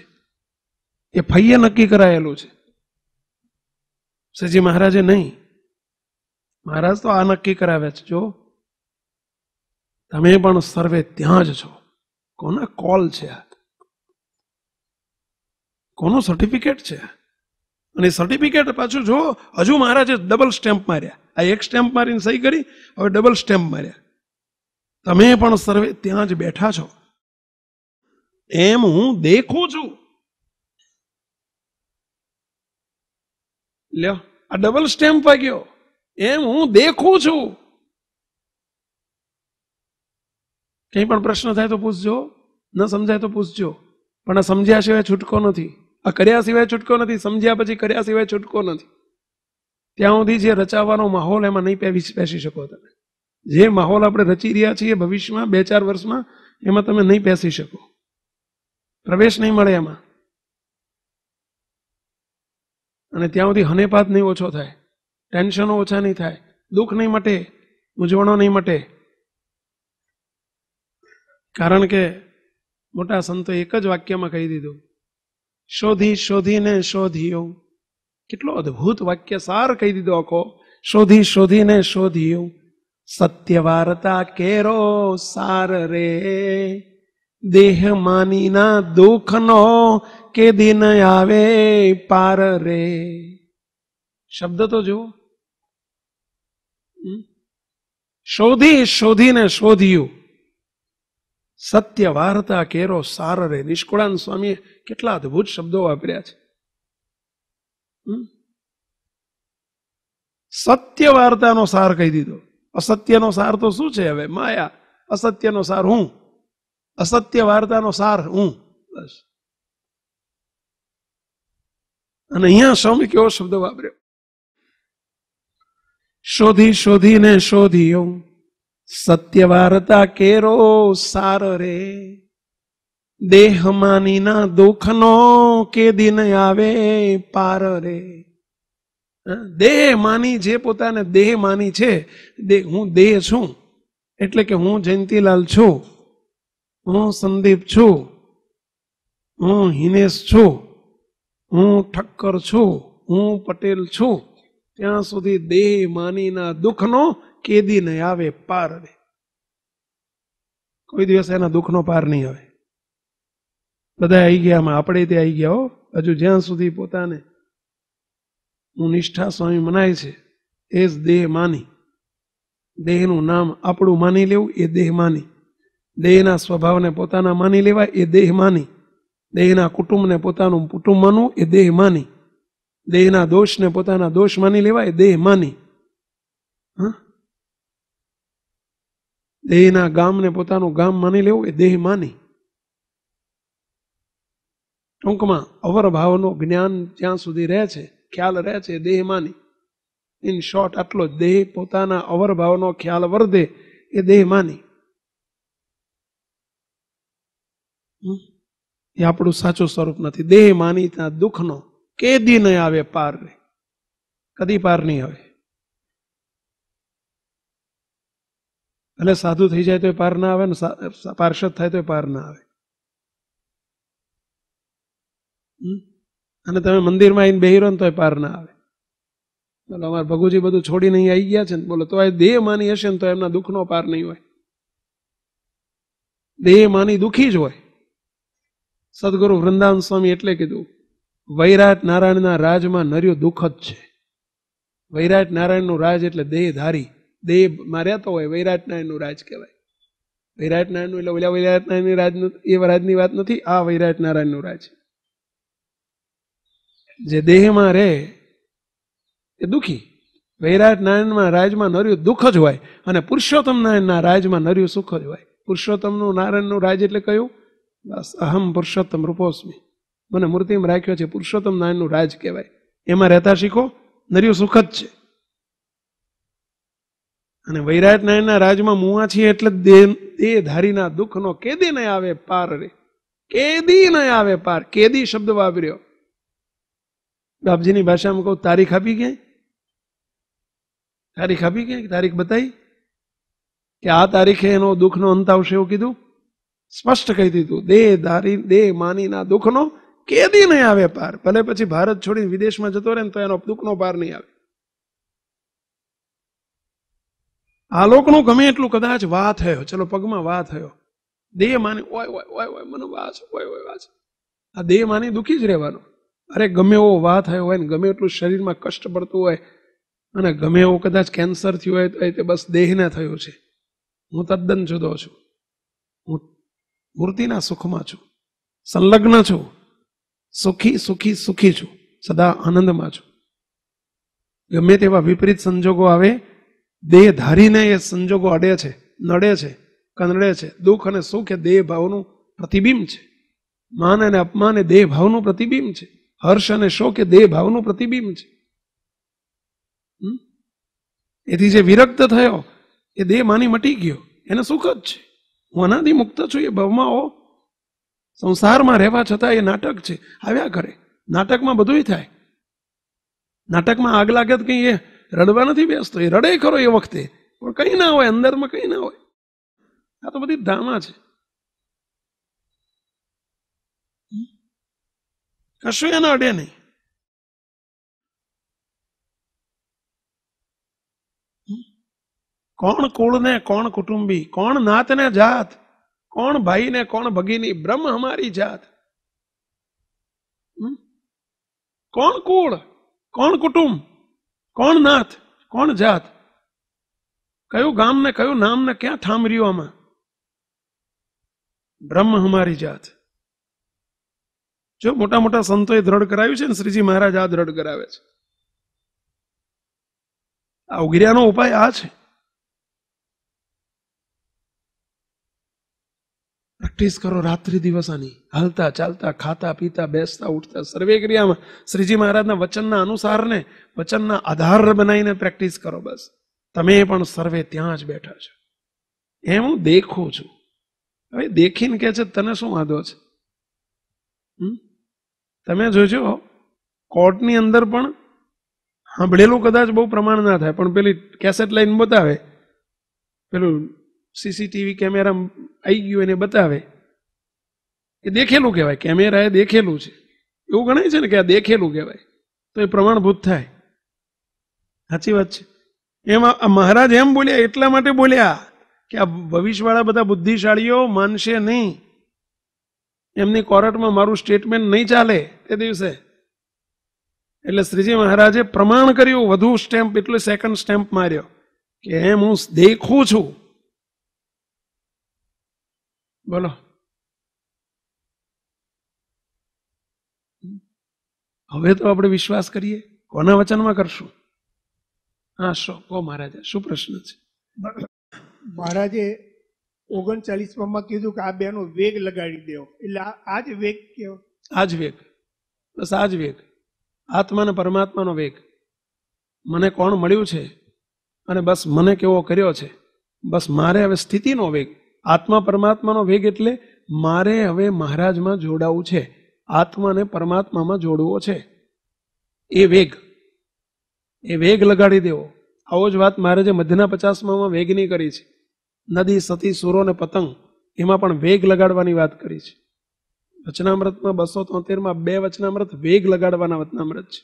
એ ફૈયે નક્કી કરાયેલું છે સજી મહારાજે નહીં મહારાજ તો આ નક્કી કરાવે છે જો તમે પણ સર્વે ત્યાં જ છો કોના કોલ છે આ કોનું સર્ટિફિકેટ છે આ અને સર્ટિફિકેટ પાછું જો હજુ મહારાજે ડબલ સ્ટેમ્પ માર્યા આ એક સ્ટેમ્પ મારીને સહી કરી હવે ડબલ સ્ટેમ્પ માર્યા તમે પણ સર્વે ત્યાં જ બેઠા છો એમ હું દેખું છું લ્યો આ ડબલ સ્ટેમ્પ વાગ્યો એમ હું દેખું છું કંઈ પણ પ્રશ્ન થાય તો પૂછજો ન સમજાય તો પૂછજો પણ આ સમજ્યા સિવાય છૂટકો નથી આ કર્યા સિવાય છૂટકો નથી સમજ્યા પછી કર્યા સિવાય છૂટકો નથી ત્યાં સુધી જે રચાવવાનો માહોલ એમાં નહીં બેસી શકો તમે જે માહોલ આપણે રચી રહ્યા છીએ ભવિષ્યમાં બે ચાર વર્ષમાં એમાં તમે નહીં બેસી શકો પ્રવેશ નહીં મળે એમાં અને ત્યાં સુધી હનેપાત નહીં ઓછો થાય ટેન્શનો ઓછા નહીં થાય દુઃખ નહીં મટે મૂંઝવણો નહીં મટે કારણ કે મોટા સંતો એક જ વાક્યમાં કહી દીધું શોધી શોધીને શોધ્યું કેટલો અદ્ભુત વાક્ય સાર કહી દીધો આખો શોધી શોધીને શોધ્યું સત્ય વાર્તા કેરો સાર રે દેહ માનીના દુઃખનો કે દિન આવે પાર રે શબ્દ તો જુઓ શોધી શોધીને શોધ્યું સત્ય વાર્તા કેરો સાર રે નિષ્કુળાન સ્વામીએ કેટલા અદ્ભુત શબ્દો વાપર્યા છે સત્ય વાર્તાનો સાર કહી દીધો અસત્યનો સાર તો શું છે હવે માયા અસત્યનો સાર હું અસત્ય વાર્તાનો સાર હું બસ અને અહીંયા સ્વામી કેવો શબ્દ વાપર્યો શોધી શોધીને શોધ્યો સત્યવાર્તા કેરો સાર રે દેહ દેહમાનીના દુઃખનો કે દિન આવે પાર રે દેહ માની જે પોતાને દેહ માની છે દે હું દેહ છું એટલે કે હું જયંતિલાલ છું હું સંદીપ છું હું હિનેશ છું હું ઠક્કર છું હું પટેલ છું ત્યાં સુધી દેહ માનીના દુઃખનો કેદી ને આવે પાર રે કોઈ દિવસ એના દુઃખનો પાર નહીં આવે બધા આવી ગયા આમાં આપણે ત્યાં આવી ગયા હો હજુ જ્યાં સુધી પોતાને હું નિષ્ઠા સ્વામી મનાય છે એ જ દેહ માની દેહનું નામ આપણું માની લેવું એ દેહ માની દેહના સ્વભાવને પોતાના માની લેવા એ દેહ માની દેહના કુટુંબને પોતાનું કુટુંબ માનવું એ દેહ માની દેહના દોષને પોતાના દોષ માની લેવા એ દેહ માની હા દેહના ગામને પોતાનું ગામ માની લેવું એ દેહ માની ટૂંકમાં અવરભાવનું જ્ઞાન જ્યાં સુધી રહે છે ખ્યાલ રહે છે દેહ માની ઇન શોર્ટ આટલો જ દેહ પોતાના અવરભાવનો ખ્યાલ વર્ધે એ દેહ માની એ આપણું સાચું સ્વરૂપ નથી દેહ માની ત્યાં દુઃખનો કેદી નહીં આવે પાર કદી પાર નહીં આવે એટલે સાધુ થઈ જાય તો પાર ના આવે ને પાર્ષદ થાય તો પાર ના આવે અને તમે મંદિરમાં આવીને બેહી રહો ને એ પાર ના આવે બોલો અમારે ભગુજી બધું છોડીને અહીં આવી ગયા છે ને બોલો તો આ દેહ માની હશે ને તો એમના દુઃખનો પાર નહીં હોય દેહ માની દુઃખી જ હોય સદગુરુ વૃંદાવન સ્વામી એટલે કીધું વૈરાટ નારાયણના રાજમાં નર્યું દુઃખ જ છે વૈરાટ નારાયણનું રાજ એટલે દેહધારી દેહમાં રહેતો હોય વૈરાટનારાયણનું રાજ કહેવાય વૈરાટનારાયણનું એટલે ઓલા વૈરાટનારાયણની રાજનું એ રાજની વાત નથી આ વૈરાટનારાયણનું રાજ જે દેહમાં રહે એ દુઃખી વૈરાટ નારાયણમાં રાજમાં નર્યું દુઃખ જ હોય અને પુરુષોત્તમ નારાયણના રાજમાં નર્યું સુખ જ હોય પુરુષોત્તમનું નારાયણનું રાજ એટલે કયું બસ અહમ પુરુષોત્તમ રૂપોસ્મી મને મૂર્તિમાં રાખ્યો છે પુરુષોત્તમ નારાયણનું રાજ કહેવાય એમાં રહેતા શીખો નર્યું સુખ જ છે અને વૈરાટનારાયણના રાજમાં મુવા છીએ એટલે દેહધારીના દુઃખનો કેદી નહીં આવે પાર રે કેદી નહીં આવે પાર કેદી શબ્દ વાપર્યો બાપજીની ભાષામાં કહું તારીખ આપી ક્યાંય તારીખ આપી ક્યાંય તારીખ બતાવી કે આ તારીખે એનો દુઃખનો અંત આવશે એવું કીધું સ્પષ્ટ કહી દીધું દેહ ધારી દેહ માનીના દુઃખનો કેદી નહીં આવે પાર ભલે પછી ભારત છોડીને વિદેશમાં જતો રહે ને તો એનો દુઃખનો પાર નહીં આવે આ લોકનું ગમે એટલું કદાચ વા થયો ચલો પગમાં વા થયો દેહ માને ઓય ઓય ઓય ઓય મને વા છે ઓય ઓય વા છે આ દેહ માની દુઃખી જ રહેવાનું અરે ગમે એવો વા થયો હોય ને ગમે એટલું શરીરમાં કષ્ટ પડતું હોય અને ગમે એવો કદાચ કેન્સર થયું હોય તો તે બસ દેહને થયો છે હું તદ્દન જુદો છું હું મૂર્તિના સુખમાં છું સંલગ્ન છું સુખી સુખી સુખી છું સદા આનંદમાં છું ગમે તેવા વિપરીત સંજોગો આવે દેહ ધારીને એ સંજોગો અડે છે નડે છે કનડે છે દુઃખ અને સુખ એ દેહ ભાવનું પ્રતિબિંબ છે માન અને અપમાન એ દેહ ભાવનું પ્રતિબિંબ છે હર્ષ અને શોક એ દેહ ભાવનું પ્રતિબિંબ છે એથી જે વિરક્ત થયો એ દેહ માની મટી ગયો એને સુખ જ છે હું આનાથી મુક્ત છું એ ભવમાં ઓ સંસારમાં રહેવા છતાં એ નાટક છે આવ્યા કરે નાટકમાં બધું થાય નાટકમાં આગ લાગે તો કંઈ એ રડવા નથી બેસતો એ રડે ખરો એ વખતે પણ કંઈ ના હોય અંદરમાં કંઈ ના હોય આ તો બધી ધામા છે કશું એને અડે નહીં કોણ કુળને કોણ કુટુંબી કોણ નાતને જાત કોણ ભાઈ ને કોણ ભગીની બ્રહ્મ અમારી જાત કોણ કુળ કોણ કુટુંબ કોણ નાથ કોણ જાત કયું ગામ ને કયું નામ ને ક્યાં ઠામર્યું આમાં બ્રહ્મ હમારી જાત જો મોટા મોટા સંતોએ દ્રઢ કરાવ્યું છે ને શ્રીજી મહારાજ આ દ્રઢ કરાવે છે આ ઉગીર્યાનો ઉપાય આ છે પ્રેક્ટિસ કરો રાત્રિ દિવસાની હાલતા ચાલતા ખાતા પીતા બેસતા ઉઠતા સર્વે ક્રિયામાં શ્રીજી મહારાજના વચનના અનુસારને વચનના આધાર બનાવીને પ્રેક્ટિસ કરો બસ તમે પણ સર્વે ત્યાં જ બેઠા છો એમ હું દેખું છું હવે દેખીને કે છે તને શું વાંધો છે તમે જોજો કોર્ટની અંદર પણ સાંભળેલું કદાચ બહુ પ્રમાણ ના થાય પણ પેલી કેસેટ લાઈન બતાવે પેલું સીસીટીવી કેમેરા આવી ગયું એને બતાવે એ દેખેલું કહેવાય કેમેરા એ દેખેલું છે એવું ગણાય છે ને કે આ દેખેલું કહેવાય તો એ પ્રમાણભૂત થાય સાચી વાત છે એમાં મહારાજ એમ બોલ્યા એટલા માટે બોલ્યા કે આ ભવિષ્યવાળા બધા બુદ્ધિશાળીઓ માનશે નહીં એમની કોર્ટમાં મારું સ્ટેટમેન્ટ નહીં ચાલે તે દિવસે એટલે શ્રીજી મહારાજે પ્રમાણ કર્યું વધુ સ્ટેમ્પ એટલે સેકન્ડ સ્ટેમ્પ માર્યો કે એમ હું દેખું છું બોલો હવે તો આપણે વિશ્વાસ કરીએ કોના વચનમાં કરશું હા શો કહો મહારાજા શું પ્રશ્ન છે મહારાજે ઓગણચાલીસમાં માં કીધું કે આ બેનો વેગ લગાડી દેવો એટલે આ જ વેગ કેવો આ જ વેગ બસ આ જ વેગ આત્મા અને પરમાત્માનો વેગ મને કોણ મળ્યું છે અને બસ મને કેવો કર્યો છે બસ મારે હવે સ્થિતિનો વેગ આત્મા પરમાત્માનો વેગ એટલે મારે હવે મહારાજમાં જોડાવું છે આત્માને પરમાત્મામાં જોડવો છે એ વેગ એ વેગ લગાડી દેવો આવો જ વાત મારે જે મધ્યના પચાસમાં વેગની કરી છે નદી સતી સુરો અને પતંગ એમાં પણ વેગ લગાડવાની વાત કરી છે વચનામૃતમાં બસો તોતેરમાં બે વચનામૃત વેગ લગાડવાના વચનામૃત છે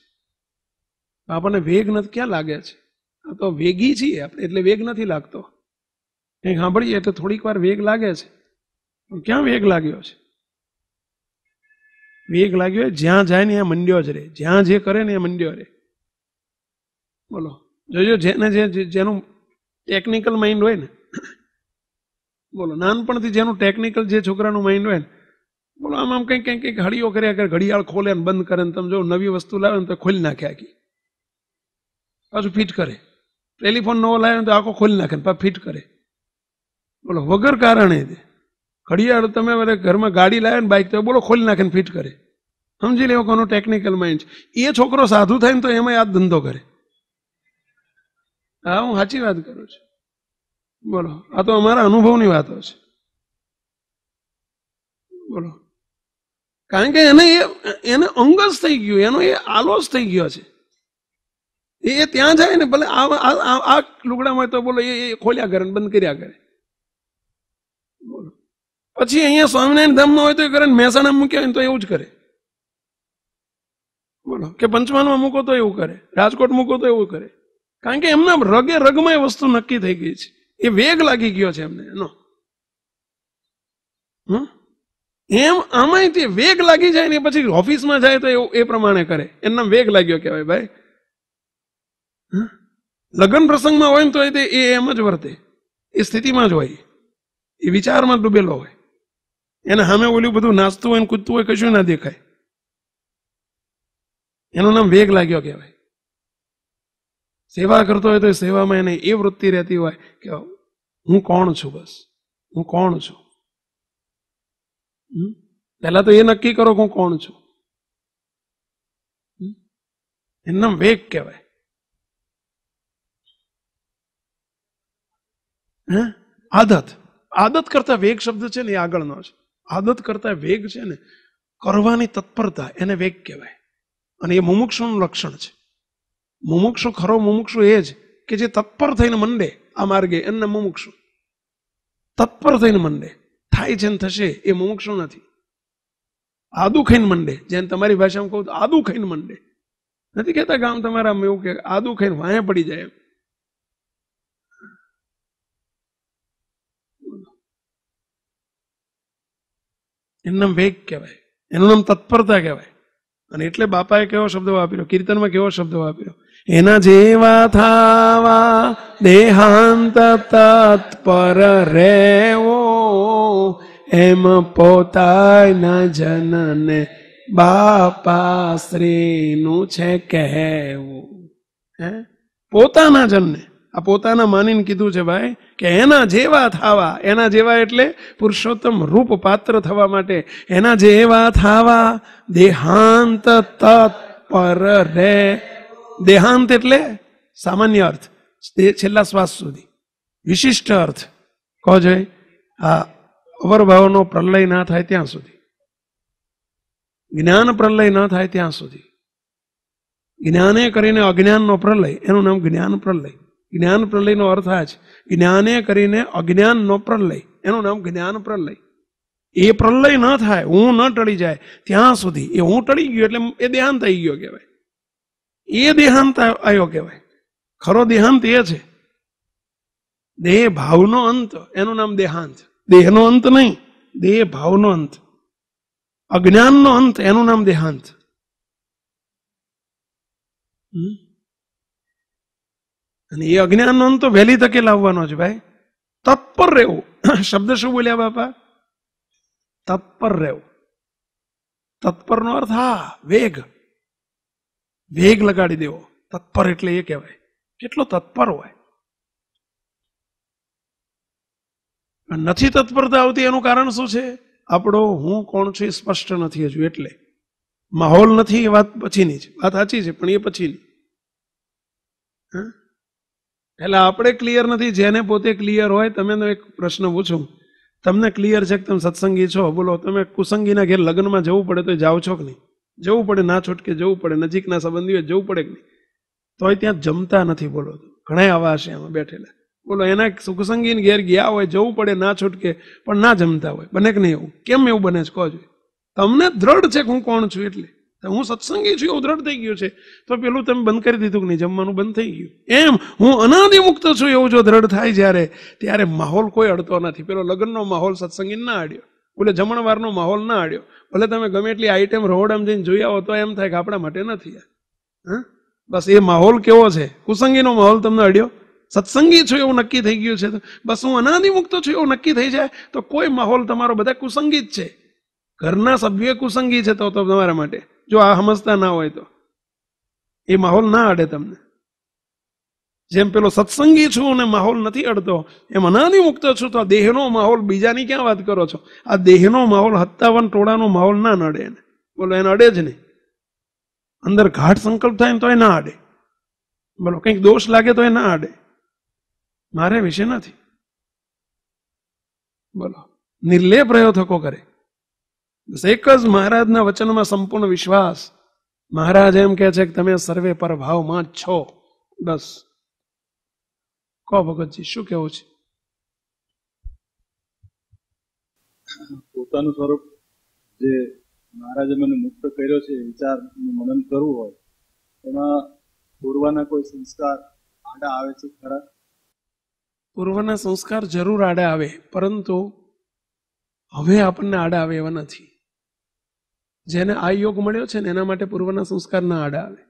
આપણને વેગ નથી ક્યાં લાગે છે આ તો વેગી છીએ આપણે એટલે વેગ નથી લાગતો કંઈક સાંભળીએ તો થોડીક વાર વેગ લાગે છે ક્યાં વેગ લાગ્યો છે વેગ લાગ્યો જ્યાં જાય ને ત્યાં મંડ્યો જ રહે જ્યાં જે કરે ને એ મંડ્યો રહે બોલો જોજો જેને જે જેનું ટેકનિકલ માઇન્ડ હોય ને બોલો નાનપણથી જેનું ટેકનિકલ જે છોકરાનું માઇન્ડ હોય ને બોલો આમ આમ કંઈક કંઈક કંઈક હળીઓ કર્યા કરે ઘડિયાળ ખોલે ને બંધ કરે ને તમે જો નવી વસ્તુ લાવે ને તો ખોલી નાખે આખી પાછું ફિટ કરે ટેલિફોન નવો લાવે ને તો આખો ખોલી નાખે ને પાછું ફિટ કરે બોલો વગર કારણે ઘડિયાળ તમે મારે ઘરમાં ગાડી લાવે ને બાઇક તો બોલો ખોલી નાખે ફિટ કરે સમજી લેવો કોનો ટેકનિકલ માઇન્ડ એ છોકરો સાધુ થાય ને તો એમાં આ ધંધો કરે હા હું સાચી વાત કરું છું બોલો આ તો અમારા અનુભવની વાતો છે બોલો કારણ કે એને એ એને અંગસ થઈ ગયું એનો એ આલોસ થઈ ગયો છે એ ત્યાં જાય ને ભલે આ લુગડામાં તો બોલો એ ખોલ્યા કરે બંધ કર્યા કરે પછી અહીંયા સ્વામિનારાયણ ધામ ધામમાં હોય તો એ કરે મહેસાણા મૂક્યા હોય તો એવું જ કરે બોલો કે પંચમહાલમાં મૂકો તો એવું કરે રાજકોટ મૂકો તો એવું કરે કારણ કે એમના રગે રગમાં એ વસ્તુ નક્કી થઈ ગઈ છે એ વેગ લાગી ગયો છે એમને એનો એમ આમાં તે વેગ લાગી જાય ને પછી ઓફિસમાં જાય તો એવું એ પ્રમાણે કરે એમના વેગ લાગ્યો કહેવાય ભાઈ લગ્ન પ્રસંગમાં હોય ને તો એ એમ જ વર્તે એ સ્થિતિમાં જ હોય એ વિચારમાં ડૂબેલો હોય એને સામે ઓલું બધું નાસ્તું હોય ને કૂદતું હોય કશું ના દેખાય એનું નામ વેગ લાગ્યો કહેવાય સેવા કરતો હોય તો સેવામાં એને એ વૃત્તિ રહેતી હોય કે હું કોણ છું બસ હું કોણ છું પહેલા તો એ નક્કી કરો કે હું કોણ છું એમનામ વેગ કહેવાય હે આદત આદત કરતા વેગ શબ્દ છે ને એ આગળનો છે આદત કરતા વેગ છે ને કરવાની તત્પરતા એને વેગ કહેવાય અને એ મુમુક્ષુનું લક્ષણ છે મુમુક્ષુ ખરો મુમુક્ષુ એ જ કે જે તત્પર થઈને મંડે આ માર્ગે એમને મુમુક્ષુ તત્પર થઈને મંડે થાય છે ને થશે એ મુમુક્ષુ નથી આદુ ખાઈને મંડે જેને તમારી ભાષામાં કહું તો આદુ ખાઈને મંડે નથી કહેતા ગામ તમારા એવું કે આદુ ખાઈને વાંહે પડી જાય એમ એનું નામ વેગ કહેવાય એનું નામ તત્પરતા કહેવાય અને એટલે બાપાએ કેવો શબ્દ વાપર્યો કીર્તનમાં કેવો શબ્દ વાપર્યો એના જેવા થાવા દેહાંત તત્પર રેવો એમ પોતાના જનને બાપા શ્રીનું છે કહેવું હે પોતાના જનને આ પોતાના માનીને કીધું છે ભાઈ કે એના જેવા થાવા એના જેવા એટલે પુરુષોત્તમ રૂપ પાત્ર થવા માટે એના જેવા થાવા દેહાંત તત્પર રે દેહાંત એટલે સામાન્ય અર્થ છેલ્લા શ્વાસ સુધી વિશિષ્ટ અર્થ કહો જોઈએ આ અવરભાવનો પ્રલય ના થાય ત્યાં સુધી જ્ઞાન પ્રલય ન થાય ત્યાં સુધી જ્ઞાને કરીને અજ્ઞાનનો પ્રલય એનું નામ જ્ઞાન પ્રલય જ્ઞાન પ્રલયનો અર્થ આ છે જ્ઞાને કરીને અજ્ઞાનનો પ્રલય એનું નામ જ્ઞાન પ્રલય એ પ્રલય ન થાય હું ન ટળી જાય ત્યાં સુધી એ હું ટળી ગયો એટલે એ દેહાંત આવી ગયો કહેવાય એ દેહાંત આવ્યો કહેવાય ખરો દેહાંત એ છે દેહ ભાવનો અંત એનું નામ દેહાંત દેહનો અંત નહીં દેહ ભાવનો અંત અજ્ઞાનનો અંત એનું નામ દેહાંત હમ અને એ અજ્ઞાનનો તો વહેલી તકે લાવવાનો છે ભાઈ તત્પર રહેવું શબ્દ શું બોલ્યા બાપા તત્પર રહેવું તત્પરનો અર્થ હા વેગ વેગ લગાડી દેવો તત્પર એટલે એ કહેવાય કેટલો તત્પર હોય નથી તત્પરતા આવતી એનું કારણ શું છે આપણો હું કોણ છું એ સ્પષ્ટ નથી હજુ એટલે માહોલ નથી એ વાત પછીની છે વાત સાચી છે પણ એ પછીની હા એટલે આપણે ક્લિયર નથી જેને પોતે ક્લિયર હોય તમે એક પ્રશ્ન પૂછું તમને ક્લિયર છે કે તમે સત્સંગી છો બોલો તમે કુસંગીના ઘેર લગ્નમાં જવું પડે તો જાઓ છો કે નહીં જવું પડે ના છૂટકે જવું પડે નજીકના સંબંધીઓ જવું પડે કે નહીં તોય ત્યાં જમતા નથી બોલો ઘણા આવા હશે આમાં બેઠેલા બોલો એના સુખસંગીને ઘેર ગયા હોય જવું પડે ના છૂટકે પણ ના જમતા હોય બને કે નહીં એવું કેમ એવું બને છે કહો જોઈએ તમને દ્રઢ છે કે હું કોણ છું એટલે હું સત્સંગી છું એવું દ્રઢ થઈ ગયું છે તો પેલું તમે બંધ કરી દીધું કે નહીં જમવાનું બંધ થઈ ગયું એમ હું અનાદિમુક્ત છું એવું જો દ્રઢ થાય જ્યારે ત્યારે માહોલ કોઈ અડતો નથી પેલો લગ્નનો માહોલ સત્સંગી ના અડ્યો એટલે જમણવારનો માહોલ ના અડ્યો ભલે તમે ગમે એટલી આઈટમ રોવડામ જઈને જોઈ આવો તો એમ થાય કે આપણા માટે નથી હા બસ એ માહોલ કેવો છે કુસંગીનો માહોલ તમને અડ્યો સત્સંગી છું એવું નક્કી થઈ ગયું છે તો બસ હું અનાદિમુક્ત છું એવું નક્કી થઈ જાય તો કોઈ માહોલ તમારો બધા કુસંગી જ છે ઘરના સભ્ય કુસંગી છે તો તમારા માટે જો આ સમજતા ના હોય તો એ માહોલ ના અડે તમને જેમ પેલો સત્સંગી છું અને માહોલ નથી અડતો એમ અનાનિમુક્ત છું તો આ દેહનો માહોલ બીજાની ક્યાં વાત કરો છો આ દેહનો માહોલ હત્તાવન ટોળાનો માહોલ ના નડે એને બોલો એને અડે જ નહીં અંદર ઘાટ સંકલ્પ થાય ને તો એ ના અડે બોલો કંઈક દોષ લાગે તો એ ના અડે મારે વિશે નથી બોલો નિર્લેપ રહ્યો થકો કરે એક જ મહારાજના વચનમાં સંપૂર્ણ વિશ્વાસ મહારાજ એમ કહે છે કે તમે સર્વે પર ભાવમાં જ છો બસ કહો ભગતજી શું કેવું છે પોતાનું સ્વરૂપ જે મહારાજે મને મુક્ત કર્યો છે વિચારનું મનન કરવું હોય એમાં પૂર્વના કોઈ સંસ્કાર આડા આવે છે ખરા પૂર્વના સંસ્કાર જરૂર આડા આવે પરંતુ હવે આપણને આડા આવે એવા નથી જેને આ યોગ મળ્યો છે ને એના માટે પૂર્વના સંસ્કાર ના આડા આવે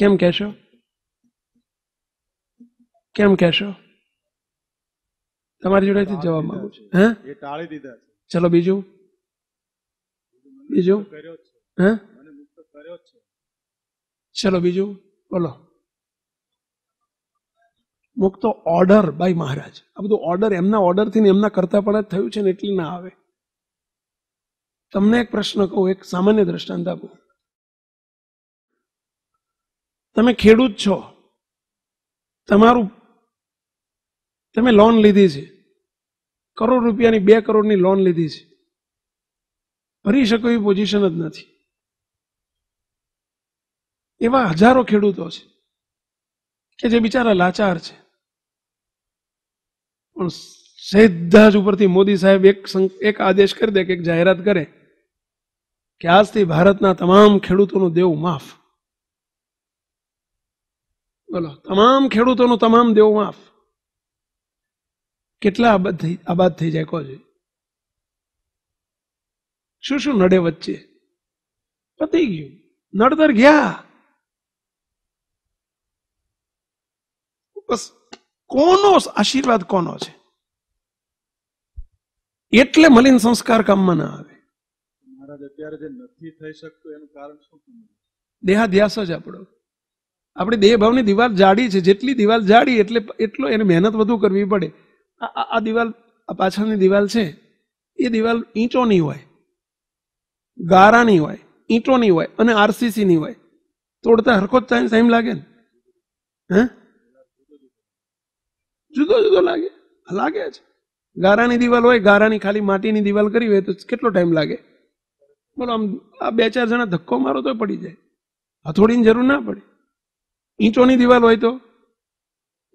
કેમ કહેશો કેમ કહેશો તમારી જોડેથી જવાબ માંગુ છું હે એ ટાળી દીધા ચલો બીજું બીજું હે ચલો બીજું બોલો મુક્ત ઓર્ડર બાય મહારાજ આ બધું ઓર્ડર એમના ઓર્ડરથી ને એમના કરતા પણ જ થયું છે ને એટલે ના આવે તમને એક પ્રશ્ન કહું એક સામાન્ય દ્રષ્ટાંત આપું તમે ખેડૂત છો તમારું તમે લોન લીધી છે કરોડ રૂપિયાની બે કરોડની લોન લીધી છે ભરી શકો એવી પોઝિશન જ નથી એવા હજારો ખેડૂતો છે કે જે બિચારા લાચાર છે પણ સીધા જ ઉપરથી મોદી સાહેબ એક એક આદેશ કરી દે કે એક જાહેરાત કરે કે આજથી ભારતના તમામ ખેડૂતોનું દેવ માફ બોલો તમામ ખેડૂતોનું તમામ દેવું માફ કેટલા આબાદ થઈ આબાદ થઈ જાય કહો શું શું નડે વચ્ચે પતી ગયું નડતર ગયા બસ કોનો આશીર્વાદ કોનો છે એટલે મલિન સંસ્કાર કામમાં ના આવે મહારાજ અત્યારે જે નથી થઈ શકતું એનું કારણ દેહાધ્યાસ જ આપણો આપણી દેહ ભાવની દિવાલ જાડી છે જેટલી દિવાલ જાડી એટલે એટલો એને મહેનત વધુ કરવી પડે આ દિવાલ આ પાછળની દિવાલ છે એ દિવાલ ઈંટોની હોય ગારાની હોય ઈંટોની હોય અને આરસીસીની હોય તોડતા હરખો જ ટાઈમ લાગે ને હે જુદો જુદો લાગે લાગે છે ગારાની દિવાલ હોય ગારાની ખાલી માટીની દિવાલ કરી હોય તો કેટલો ટાઈમ લાગે બોલો આમ આ બે ચાર જણા ધક્કો મારો તો પડી જાય હથોડીની જરૂર ના પડે ઈંચોની દિવાલ હોય તો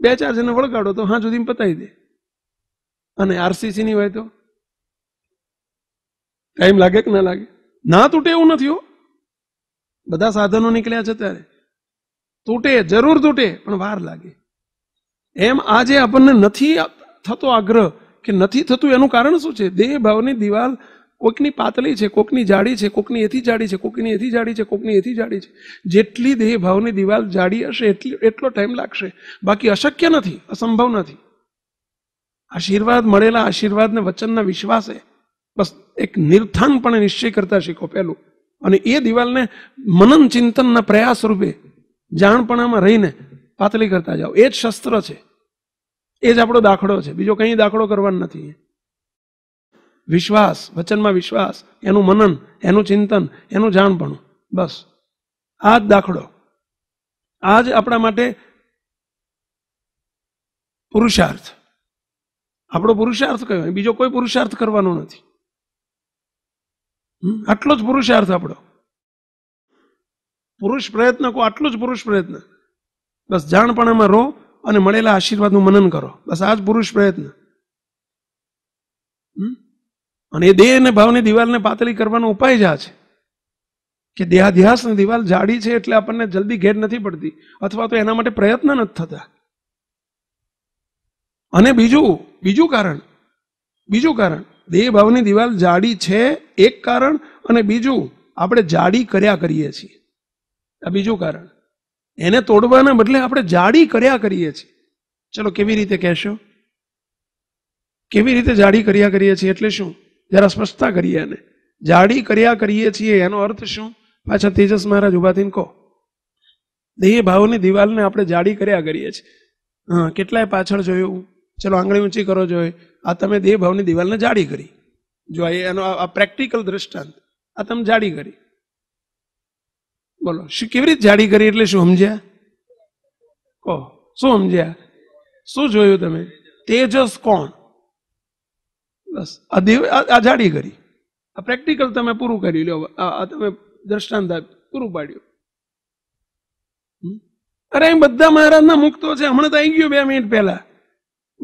બે ચાર જણા વળગાડો તો હા સુધી પતાવી દે અને આરસીસીની હોય તો ટાઈમ લાગે કે ના લાગે ના તૂટે એવું નથી હો બધા સાધનો નીકળ્યા છે ત્યારે તૂટે જરૂર તૂટે પણ વાર લાગે એમ આજે આપણને નથી થતો આગ્રહ કે નથી થતું એનું કારણ શું છે દેહ ભાવની દિવાલ કોઈકની પાતળી છે કોકની જાડી છે કોકની એથી જાડી છે કોકની એથી જાડી છે કોકની એથી જાડી છે જેટલી દેહ ભાવની દિવાલ જાડી હશે એટલી એટલો ટાઈમ લાગશે બાકી અશક્ય નથી અસંભવ નથી આશીર્વાદ મળેલા આશીર્વાદને વચનના વિશ્વાસે બસ એક નિર્થાનપણે નિશ્ચય કરતા શીખો પહેલું અને એ દિવાલને મનન ચિંતનના પ્રયાસ રૂપે જાણપણામાં રહીને પાતળી કરતા જાઓ એ જ શસ્ત્ર છે એ જ આપણો દાખલો છે બીજો કંઈ દાખલો કરવાનો નથી વિશ્વાસ વચનમાં વિશ્વાસ એનું મનન એનું ચિંતન એનું જાણપણું બસ આ જ દાખલો આ જ આપણા માટે પુરુષાર્થ આપણો પુરુષાર્થ કયો બીજો કોઈ પુરુષાર્થ કરવાનો નથી આટલો જ પુરુષાર્થ આપણો પુરુષ પ્રયત્ન કો આટલો જ પુરુષ પ્રયત્ન બસ જાણપણામાં રહો અને મળેલા આશીર્વાદનું મનન કરો બસ આ જ પુરુષ પ્રયત્ન અને એ દેહ અને ભાવની દિવાલને પાતળી કરવાનો ઉપાય જ આ છે કે દેહાધ્યાસની દિવાલ જાડી છે એટલે આપણને જલ્દી ઘેર નથી પડતી અથવા તો એના માટે પ્રયત્ન નથી થતા અને બીજું બીજું કારણ બીજું કારણ દેહ ભાવની દિવાલ જાડી છે એક કારણ અને બીજું આપણે જાડી કર્યા કરીએ છીએ આ બીજું કારણ એને તોડવાના બદલે આપણે જાડી કર્યા કરીએ છીએ ચલો કેવી રીતે કહેશો કેવી રીતે જાડી કર્યા કરીએ છીએ એટલે શું જરા સ્પષ્ટતા કરીએ એને જાડી કર્યા કરીએ છીએ એનો અર્થ શું પાછા તેજસ મહારાજ ઉભા કહો દેહ ભાવની દિવાલને આપણે જાડી કર્યા કરીએ છીએ હા કેટલાય પાછળ જોયું ચલો આંગળી ઊંચી કરો જોઈએ આ તમે દેહ ભાવની દિવાલને જાડી કરી જો એનો આ પ્રેક્ટિકલ દ્રષ્ટાંત આ તમે જાડી કરી બોલો શું કેવી રીતે જાડી કરી એટલે શું સમજ્યા કહો શું સમજ્યા શું જોયું તમે તેજસ કોણ બસ આ આ જાડી કરી આ પ્રેક્ટિકલ તમે પૂરું કરી લો આ તમે દ્રષ્ટાંત પૂરું પાડ્યું અરે બધા મહારાજના મુક્તો છે હમણાં તો આવી ગયો બે મિનિટ પહેલા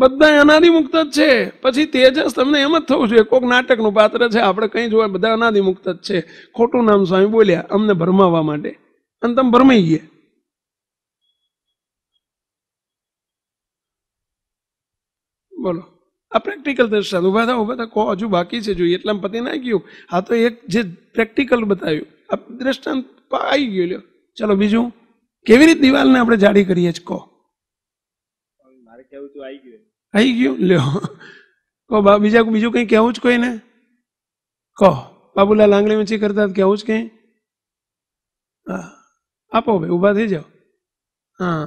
બધા અનાદિમુક્ત જ છે પછી તેજસ તમને એમ જ થવું જોઈએ કોઈક નાટકનું પાત્ર છે આપણે કંઈ જોવા બધા મુક્ત જ છે ખોટું નામ સ્વામી બોલ્યા અમને ભરમાવવા માટે અને તમે ભરમાઈ ગયા બોલો આ પ્રેક્ટિકલ દર્શન ઉભા થા ઉભા થા કહો હજુ બાકી છે જોઈએ એટલા પતિ ના ગયું હા તો એક જે પ્રેક્ટિકલ બતાવ્યું આ દ્રષ્ટાંત આવી ગયો લ્યો ચલો બીજું કેવી રીતે દિવાલને આપણે જાડી કરીએ જ કહો આવી ગયું લ્યો કહો બીજા બીજું કંઈ કહેવું જ કોઈને કહો બાબુલાલ આંગળી ઊંચી કરતા કહેવું જ કંઈ હા આપો ભાઈ ઊભા થઈ જાઓ હા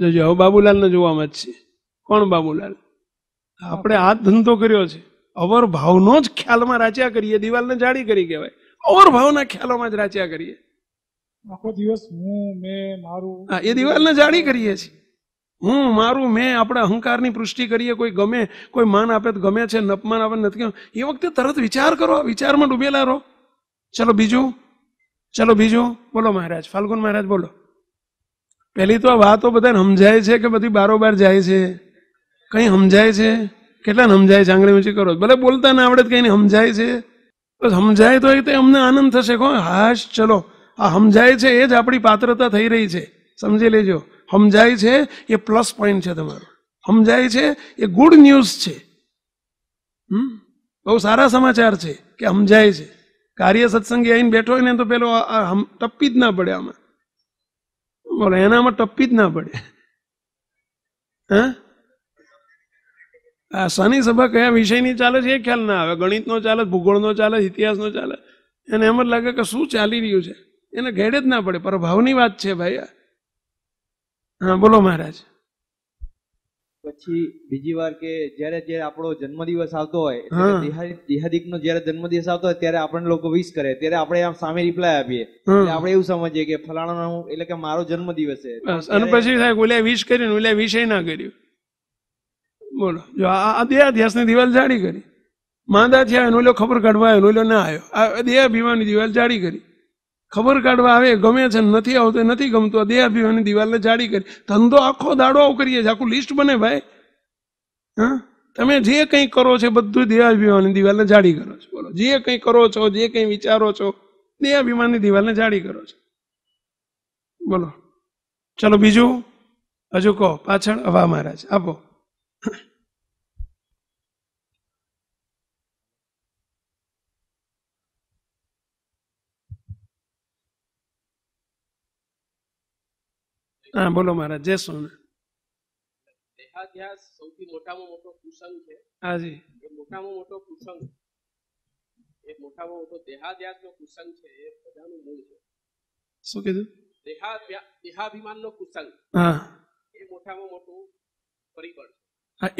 જોજો હવે બાબુલાલને જોવામાં જ છે કોણ બાબુલાલ આપણે આ ધંધો કર્યો છે અવર ભાવનો જ ખ્યાલમાં રાચ્યા કરીએ દિવાલને જાડી કરી કહેવાય અવર ભાવના ખ્યાલોમાં જ રાચ્યા કરીએ આખો દિવસ હું મેં મારું એ દિવાલને જાડી કરીએ છીએ હું મારું મેં આપણે અહંકારની પૃષ્ટિ કરીએ કોઈ ગમે કોઈ માન આપે તો ગમે છે નપમાન આપે નથી એ વખતે તરત વિચાર કરો વિચારમાં ડૂબેલા રહો ચલો બીજું ચલો બીજું બોલો મહારાજ ફાલ્ગુન મહારાજ બોલો પહેલી તો આ વાતો બધાને સમજાય છે કે બધી બારોબાર જાય છે કંઈ સમજાય છે કેટલાને સમજાય છે આંગળી ઊંચી કરો ભલે બોલતા ના આવડે કંઈ સમજાય છે તો સમજાય તો એ તો અમને આનંદ થશે કહો હાશ ચલો આ સમજાય છે એ જ આપણી પાત્રતા થઈ રહી છે સમજી લેજો સમજાય છે એ પ્લસ પોઈન્ટ છે તમારો સમજાય છે એ ગુડ ન્યૂઝ છે બહુ સારા સમાચાર છે કે સમજાય છે કાર્ય સત્સંગે આવીને બેઠો હોય ને તો પેલો ટપ્પી જ ના પડે આમાં બોલો એનામાં ટપ્પી જ ના પડે હા આ શનિ સભા કયા વિષયની ચાલે છે એ ખ્યાલ ના આવે ગણિતનો ચાલે ભૂગોળનો ચાલે ઇતિહાસનો ચાલે એને એમ જ લાગે કે શું ચાલી રહ્યું છે એને ઘેડે જ ના પડે ભાવની વાત છે ભાઈ આ બોલો મહારાજ પછી બીજી વાર કે જ્યારે જ્યારે આપણો જન્મદિવસ આવતો હોય દેહાદિક નો જયારે જન્મદિવસ આવતો હોય ત્યારે આપણને લોકો વિશ કરે ત્યારે આપણે આમ સામે રિપ્લાય આપીએ આપણે એવું સમજીએ કે ફલાણા નો એટલે કે મારો જન્મદિવસ છે અને પછી થાય ઓલે વિશ કરીને ઓલે વિષય ના કર્યું બોલો જો આ દેહાધ્યાસની દિવાલ જાડી કરી માંદા થયા એનો ખબર કાઢવા એનો ના આવ્યો આ દેહાભિમાની દિવાલ જાડી કરી ખબર કાઢવા આવે ગમે છે નથી આવતો નથી ગમતું દેહ અભિમાની દિવાલને જાળી કરી ધંધો આખો દાડો આવું કરીએ છીએ આખું લિસ્ટ બને ભાઈ હા તમે જે કંઈ કરો છો બધું દેહાભિમાની દિવાલને જાળી કરો છો બોલો જે કંઈ કરો છો જે કંઈ વિચારો છો દેહાભિમાનની દિવાલને જાળી કરો છો બોલો ચલો બીજું હજુ કહો પાછળ હવા મહારાજ આપો હા બોલો મહારાજ જય સોના દેહાધ્યાસ સૌથી મોટામાં મોટો કુસંગ છે હાજી એ મોટામાં મોટો કુસંગ એ મોટામાં મોટો દેહાધ્યાસનો કુસંગ છે એ બધાનું મૂળ છે શું કીધું દેહા દેહાભિમાનનો કુસંગ હા એ મોટામાં મોટું પરિબળ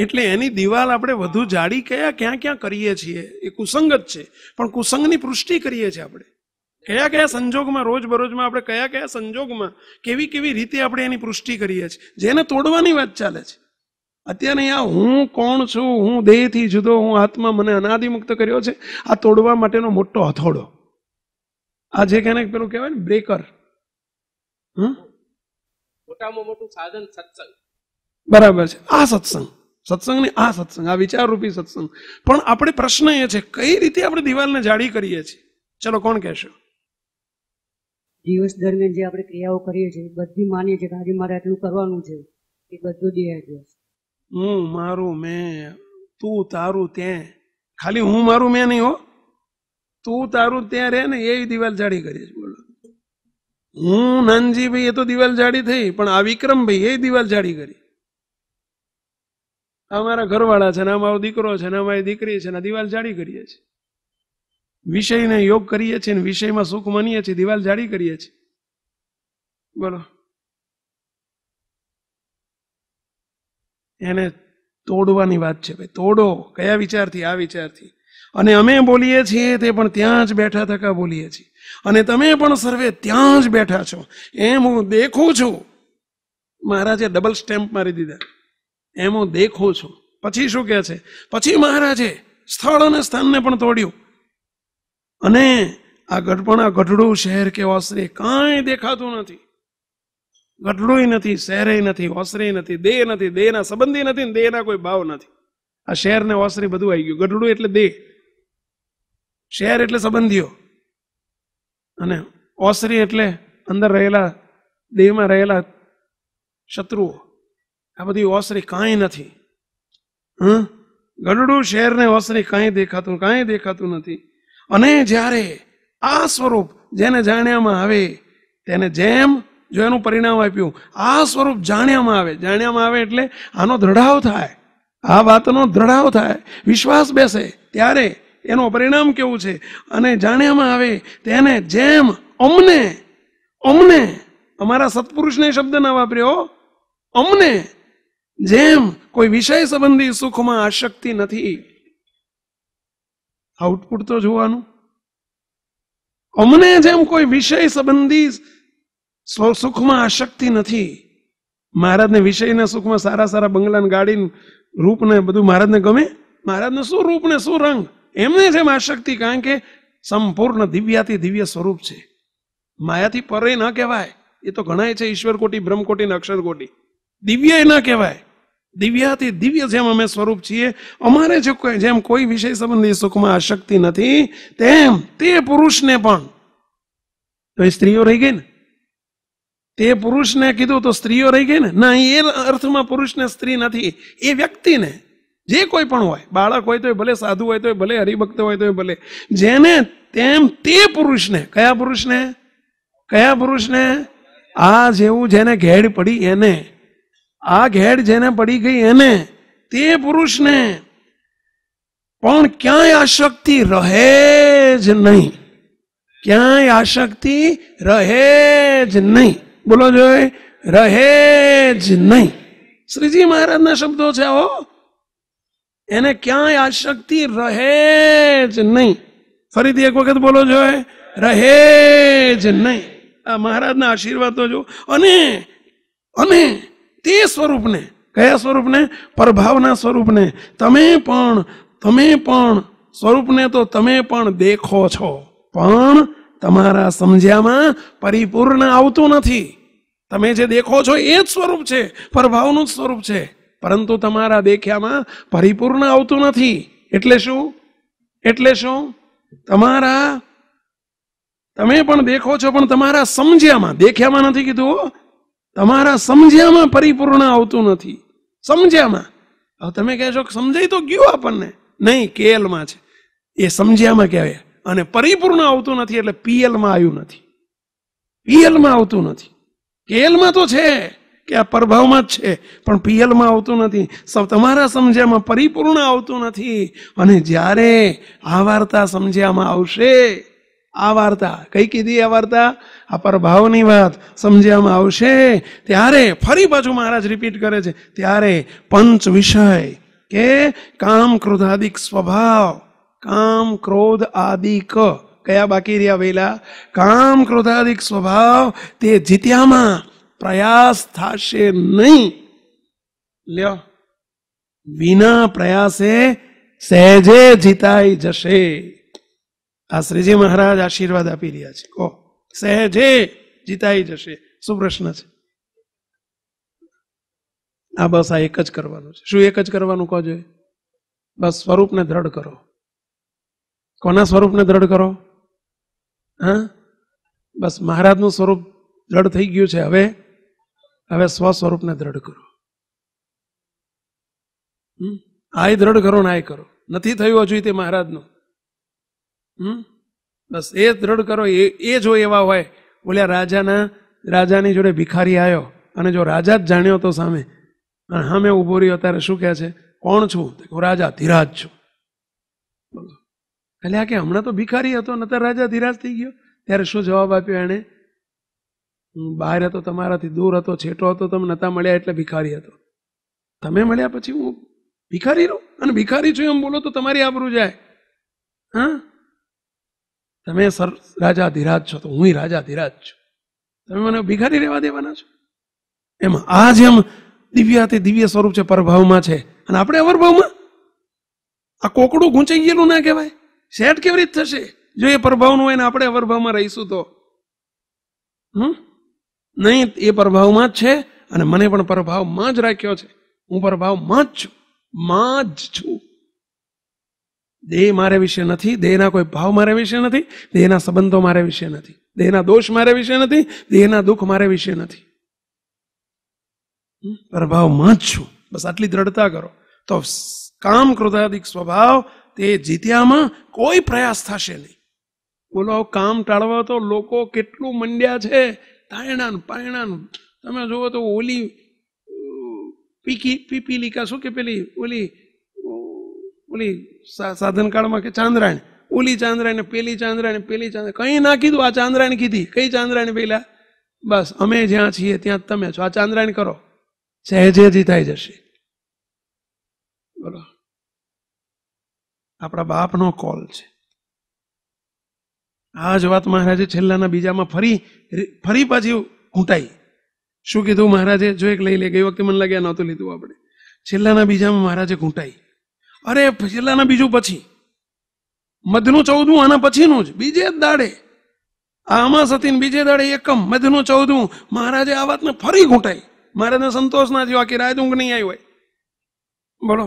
એટલે એની દિવાલ આપણે વધુ જાડી કયા ક્યાં ક્યાં કરીએ છીએ એ કુસંગ જ છે પણ કુસંગની પૃષ્ટિ કરીએ છીએ આપણે કયા કયા સંજોગમાં રોજબરોજમાં આપણે કયા કયા સંજોગમાં કેવી કેવી રીતે આપણે એની પુષ્ટિ કરીએ છીએ જેને તોડવાની વાત ચાલે છે અત્યારે અહીંયા હું કોણ છું હું દેહથી જુદો હું આત્મા મને અનાદિમુક્ત કર્યો છે આ તોડવા માટેનો મોટો હથોડો આ જે કેને પેલું કહેવાય ને બ્રેકર મોટામાં મોટું સાધન સત્સંગ બરાબર છે આ સત્સંગ સત્સંગ સત્સંગની આ સત્સંગ આ વિચારરૂપી સત્સંગ પણ આપણે પ્રશ્ન એ છે કઈ રીતે આપણે દિવાલને જાળી કરીએ છીએ ચલો કોણ કહેશો દિવસ દરમિયાન જે આપણે ક્રિયાઓ કરીએ છીએ બધી માનીએ છીએ કે આજે મારે આટલું કરવાનું છે એ બધું દેહાધ્યાસ હું મારું મેં તું તારું ત્યાં ખાલી હું મારું મેં નહીં હો તું તારું ત્યાં રહે ને એ દિવાલ જાડી કરીએ છીએ બોલો હું ભાઈ એ તો દિવાલ જાડી થઈ પણ આ વિક્રમભાઈ એ દિવાલ જાડી કરી અમારા ઘરવાળા છે ને અમારો દીકરો છે ને અમારી દીકરી છે ને દિવાલ જાડી કરીએ છીએ વિષયને યોગ કરીએ છીએ અને વિષયમાં સુખ માનીએ છીએ દિવાલ જાડી કરીએ છીએ બોલો એને તોડવાની વાત છે ભાઈ તોડો કયા વિચારથી આ વિચારથી અને અમે બોલીએ છીએ તે પણ ત્યાં જ બેઠા થકા બોલીએ છીએ અને તમે પણ સર્વે ત્યાં જ બેઠા છો એમ હું દેખું છું મહારાજે ડબલ સ્ટેમ્પ મારી દીધા એમ હું દેખું છું પછી શું કહે છે પછી મહારાજે સ્થળ અને સ્થાનને પણ તોડ્યું અને આ ગઢપણા ગઢડું શહેર કે ઓસરે કાંઈ દેખાતું નથી ગઢડું નથી શહેરે નથી ઓસરે નથી દેહ નથી દેહના સંબંધી નથી ને દેહના કોઈ ભાવ નથી આ શહેર ને ઓસરી બધું આવી ગયું ગઢડું એટલે દેહ શહેર એટલે સંબંધીઓ અને ઓસરી એટલે અંદર રહેલા દેહમાં રહેલા શત્રુઓ આ બધી ઓસરી કાંઈ નથી હ ગઢડું શહેરને ઓસરી કાંઈ દેખાતું કાંઈ દેખાતું નથી અને જ્યારે આ સ્વરૂપ જેને જાણ્યામાં આવે તેને જેમ જો એનું પરિણામ આપ્યું આ સ્વરૂપ જાણ્યામાં આવે જાણ્યામાં આવે એટલે આનો દ્રઢાવ થાય આ વાતનો દ્રઢાવ થાય વિશ્વાસ બેસે ત્યારે એનું પરિણામ કેવું છે અને જાણ્યામાં આવે તેને જેમ અમને અમને અમારા સત્પુરુષને શબ્દ ના વાપર્યો અમને જેમ કોઈ વિષય સંબંધી સુખમાં આશક્તિ નથી આઉટપુટ તો જોવાનું અમને જેમ કોઈ વિષય સંબંધી સુખમાં આશક્તિ નથી મહારાજને વિષયના સુખમાં સારા સારા બંગલાને ગાડીને રૂપને બધું મહારાજને ગમે મહારાજને શું રૂપ ને શું રંગ એમને જેમ આશક્તિ કારણ કે સંપૂર્ણ દિવ્યાથી દિવ્ય સ્વરૂપ છે માયાથી પરે ન કહેવાય એ તો ઘણાય છે ઈશ્વર કોટી બ્રહ્મકોટી ને અક્ષર કોટી દિવ્ય ન કહેવાય દિવ્યાથી દિવ્ય જેમ અમે સ્વરૂપ છીએ અમારે જો જેમ કોઈ વિષય સંબંધી સુખમાં આશક્તિ નથી તેમ તે પુરુષને પણ તો એ સ્ત્રીઓ રહી ગઈ ને તે પુરુષને કીધું તો સ્ત્રીઓ રહી ગઈ ને ના એ અર્થમાં પુરુષને સ્ત્રી નથી એ વ્યક્તિને જે કોઈ પણ હોય બાળક હોય તો ભલે સાધુ હોય તો ભલે હરિભક્ત હોય તો ભલે જેને તેમ તે પુરુષને કયા પુરુષને કયા પુરુષને આ જેવું જેને ઘેડ પડી એને આ ઘેડ જેને પડી ગઈ એને તે પુરુષને પણ ક્યાંય આશક્તિ રહે જ નહીં ક્યાંય આશક્તિ રહે જ નહીં બોલો જોઈએ રહે જ નહીં શ્રીજી મહારાજના શબ્દો છે આવો એને ક્યાંય આશક્તિ રહે જ નહીં ફરીથી એક વખત બોલો જોઈએ રહે જ નહીં આ મહારાજના આશીર્વાદ તો જો અને અને તે સ્વરૂપને કયા સ્વરૂપને પરભાવના સ્વરૂપને તમે પણ તમે પણ સ્વરૂપને તો તમે પણ દેખો છો પણ તમારા સમજ્યામાં પરિપૂર્ણ આવતું નથી તમે જે દેખો છો એ જ સ્વરૂપ છે પરભાવનું જ સ્વરૂપ છે પરંતુ તમારા દેખ્યામાં પરિપૂર્ણ આવતું નથી એટલે શું એટલે શું તમારા તમે પણ દેખો છો પણ તમારા સમજ્યામાં દેખ્યામાં નથી કીધું તમારા સમજ્યામાં પરિપૂર્ણ આવતું નથી સમજ્યામાં હવે તમે કહેશો કે સમજાય તો ગયું આપણને નહીં કેએલમાં છે એ સમજ્યામાં કહેવાય અને પરિપૂર્ણ આવતું નથી એટલે પીએલમાં આવ્યું નથી પીએલમાં આવતું નથી કેએલમાં તો છે કે આ પ્રભાવમાં જ છે પણ પીએલમાં આવતું નથી સૌ તમારા સમજ્યામાં પરિપૂર્ણ આવતું નથી અને જ્યારે આ વાર્તા સમજ્યામાં આવશે આ વાર્તા કઈ કીધી આ વાર્તા આ પરભાવની વાત સમજવામાં આવશે ત્યારે ફરી પાછું મહારાજ રિપીટ કરે છે ત્યારે પંચ વિષય કે કામ ક્રોધાદિક સ્વભાવ કામ ક્રોધ આદિક કયા બાકી રહ્યા વેલા કામ ક્રોધાદિક સ્વભાવ તે જીત્યામાં પ્રયાસ થશે નહીં લ્યો વિના પ્રયાસે સહેજે જીતાઈ જશે આ શ્રીજી મહારાજ આશીર્વાદ આપી રહ્યા છે કહો સહેજે જીતાઈ જશે શું પ્રશ્ન છે આ બસ આ એક જ કરવાનું છે શું એક જ કરવાનું કહો જોઈએ બસ સ્વરૂપને દ્રઢ કરો કોના સ્વરૂપને દ્રઢ કરો હા બસ મહારાજનું સ્વરૂપ દ્રઢ થઈ ગયું છે હવે હવે સ્વ સ્વરૂપને દ્રઢ કરો આય દ્રઢ કરો ને આય કરો નથી થયું હજુ તે મહારાજનું હમ બસ એ દ્રઢ કરો એ એ જો એવા હોય બોલ્યા રાજાના રાજાની જોડે ભિખારી આવ્યો અને જો રાજા જ જાણ્યો તો સામે અને સામે ઉભો રહ્યો ત્યારે શું કહે છે કોણ છું હું રાજા ધીરાજ છું બોલો એટલે આ કે હમણાં તો ભિખારી હતો ને અત્યારે રાજા ધીરાજ થઈ ગયો ત્યારે શું જવાબ આપ્યો એણે હું બહાર હતો તમારાથી દૂર હતો છેટો હતો તમે નતા મળ્યા એટલે ભિખારી હતો તમે મળ્યા પછી હું ભિખારી રહું અને ભિખારી છું એમ બોલો તો તમારી આબરું જાય હા તમે સર રાજા ધીરાજ છો તો હું રાજા ધીરાજ છું તમે મને ભિખારી રહેવા દેવાના છો એમ આ જેમ દિવ્ય તે દિવ્ય સ્વરૂપ છે પરભાવમાં છે અને આપણે અવરભાવમાં આ કોકડું ગૂંચાઈ ગયેલું ના કહેવાય સેટ કેવી રીતે થશે જો એ પરભાવનું હોય ને આપણે અવરભાવમાં રહીશું તો હમ નહીં એ પ્રભાવમાં જ છે અને મને પણ પ્રભાવમાં જ રાખ્યો છે હું પ્રભાવમાં જ છું માં જ છું દેહ મારે વિશે નથી દેહના કોઈ ભાવ મારે વિશે નથી દેહના સંબંધો મારે વિશે નથી દેહના દોષ મારા વિશે નથી દેહના દુઃખ મારા વિશે નથી પ્રભાવમાં જ છું બસ આટલી દ્રઢતા કરો તો કામ કૃતાધિક સ્વભાવ તે જીત્યામાં કોઈ પ્રયાસ થશે નહીં બોલો કામ ટાળવા તો લોકો કેટલું મંડ્યા છે તાયણા પાયણા તમે જુઓ તો ઓલી પીકી પીપીલિકા શું કે પેલી ઓલી ઓલી સાધનકાળમાં કે ચાંદ્રાણી ઓલી ચાંદ્રાણી પેલી ચાંદ્રાણી પેલી ચાંદ્રા કંઈ ના કીધું આ ચાંદ્રાણી કીધી કઈ ચાંદ્રાણી પહેલાં બસ અમે જ્યાં છીએ ત્યાં તમે છો આ ચાંદ્રાણી કરો સહેજે થઈ જશે બોલો આપણા બાપનો કોલ છે આ જ વાત મહારાજે છેલ્લાના બીજામાં ફરી ફરી પાછી ઘૂંટાઈ શું કીધું મહારાજે જો એક લઈ લે ગઈ વખતે મને લાગ્યા નહોતું લીધું આપણે છેલ્લાના બીજામાં મહારાજે ઘૂંટાઈ અરે છેલ્લાના બીજું પછી મધનું ચૌદમું આના પછીનું જ બીજે જ દાડે આમાં સતીન બીજે દાડે એકમ મધનું ચૌદમું મહારાજે આ વાતને ફરી ઘૂંટાઈ મહારાજને સંતોષ ના થયો આખી રાત નહીં આવી હોય બોલો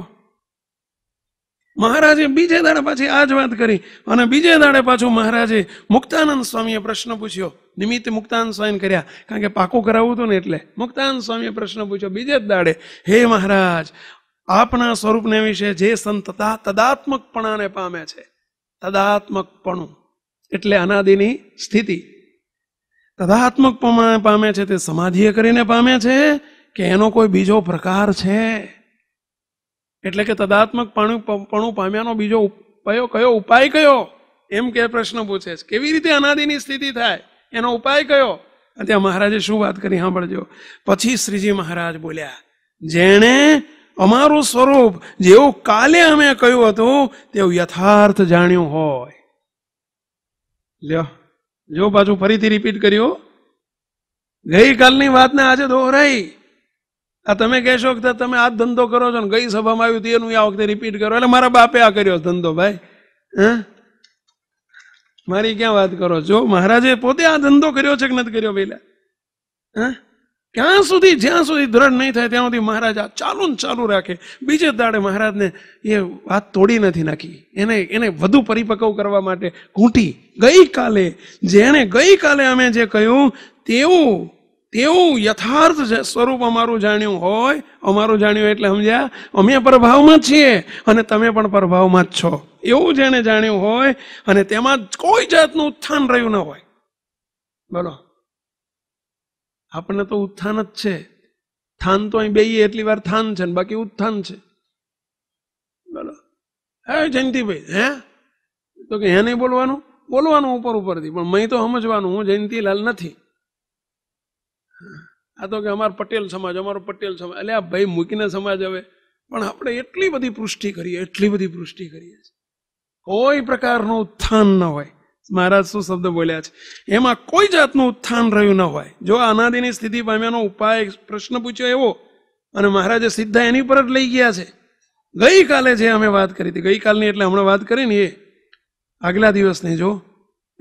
મહારાજે બીજે દાડે પાછી આ જ વાત કરી અને બીજે દાડે પાછું મહારાજે મુક્તાનંદ સ્વામીએ પ્રશ્ન પૂછ્યો નિમિત્તે મુક્તાન સ્વામી કર્યા કારણ કે પાકું કરાવવું હતું ને એટલે મુક્તાન સ્વામીએ પ્રશ્ન પૂછ્યો બીજે જ દાડે હે મહારાજ આપના સ્વરૂપને વિશે જે સંતતા તદાત્મકપણાને પામે છે તદાત્મકપણું એટલે અનાદિની સ્થિતિ તદાત્મકપણાને પામે છે તે સમાધિએ કરીને પામે છે કે એનો કોઈ બીજો પ્રકાર છે એટલે કે તદાત્મક પણું પામ્યાનો બીજો કયો કયો ઉપાય કયો એમ કે પ્રશ્ન પૂછે છે કેવી રીતે અનાદિની સ્થિતિ થાય એનો ઉપાય કયો ત્યાં મહારાજે શું વાત કરી સાંભળજો પછી શ્રીજી મહારાજ બોલ્યા જેણે અમારું સ્વરૂપ જેવું કાલે અમે કહ્યું હતું તેવું યથાર્થ જાણ્યું હોય લ્યો જો પાછું ફરીથી રિપીટ કર્યું ગઈકાલની વાતને આજે દોહરાઈ આ તમે કહેશો કે તમે આ ધંધો કરો છો ને ગઈ સભામાં આવ્યું હતું એનું આ વખતે રિપીટ કરો એટલે મારા બાપે આ કર્યો ધંધો ભાઈ હે મારી ક્યાં વાત કરો જો મહારાજે પોતે આ ધંધો કર્યો છે કે નથી કર્યો પહેલા હા ત્યાં સુધી જ્યાં સુધી દ્રઢ નહીં થાય ત્યાં સુધી મહારાજ આ ચાલુ ને ચાલુ રાખે બીજે દાડે મહારાજને એ વાત તોડી નથી નાખી એને એને વધુ પરિપક્વ કરવા માટે ઘૂંટી ગઈકાલે જેણે ગઈકાલે અમે જે કહ્યું તેવું તેવું યથાર્થ સ્વરૂપ અમારું જાણ્યું હોય અમારું જાણ્યું એટલે સમજ્યા અમે પ્રભાવમાં છીએ અને તમે પણ પ્રભાવમાં જ છો એવું જેણે જાણ્યું હોય અને તેમાં કોઈ જાતનું ઉત્થાન રહ્યું ન હોય બોલો આપણને તો ઉત્થાન જ છે થાન તો અહીં બેહીએ એટલી વાર થાન છે ને બાકી ઉત્થાન છે બોલો હે જયંતિભાઈ હે તો કે હે નહીં બોલવાનું બોલવાનું ઉપર ઉપરથી પણ મેં તો સમજવાનું હું જયંતિલાલ નથી આ તો કે અમારો પટેલ સમાજ અમારો પટેલ સમાજ એટલે આ ભાઈ મૂકીને સમાજ હવે પણ આપણે એટલી બધી પૃષ્ટિ કરીએ એટલી બધી પૃષ્ટિ કરીએ છીએ કોઈ પ્રકારનું ઉત્થાન ન હોય મહારાજ શું શબ્દ બોલ્યા છે એમાં કોઈ જાતનું ઉત્થાન રહ્યું ન હોય જો અનાદિની સ્થિતિ પામ્યાનો ઉપાય પ્રશ્ન પૂછ્યો એવો અને મહારાજે સીધા એની પર જ લઈ ગયા છે ગઈકાલે જે અમે વાત કરી હતી ગઈકાલની એટલે હમણાં વાત કરી ને એ આગલા દિવસની જો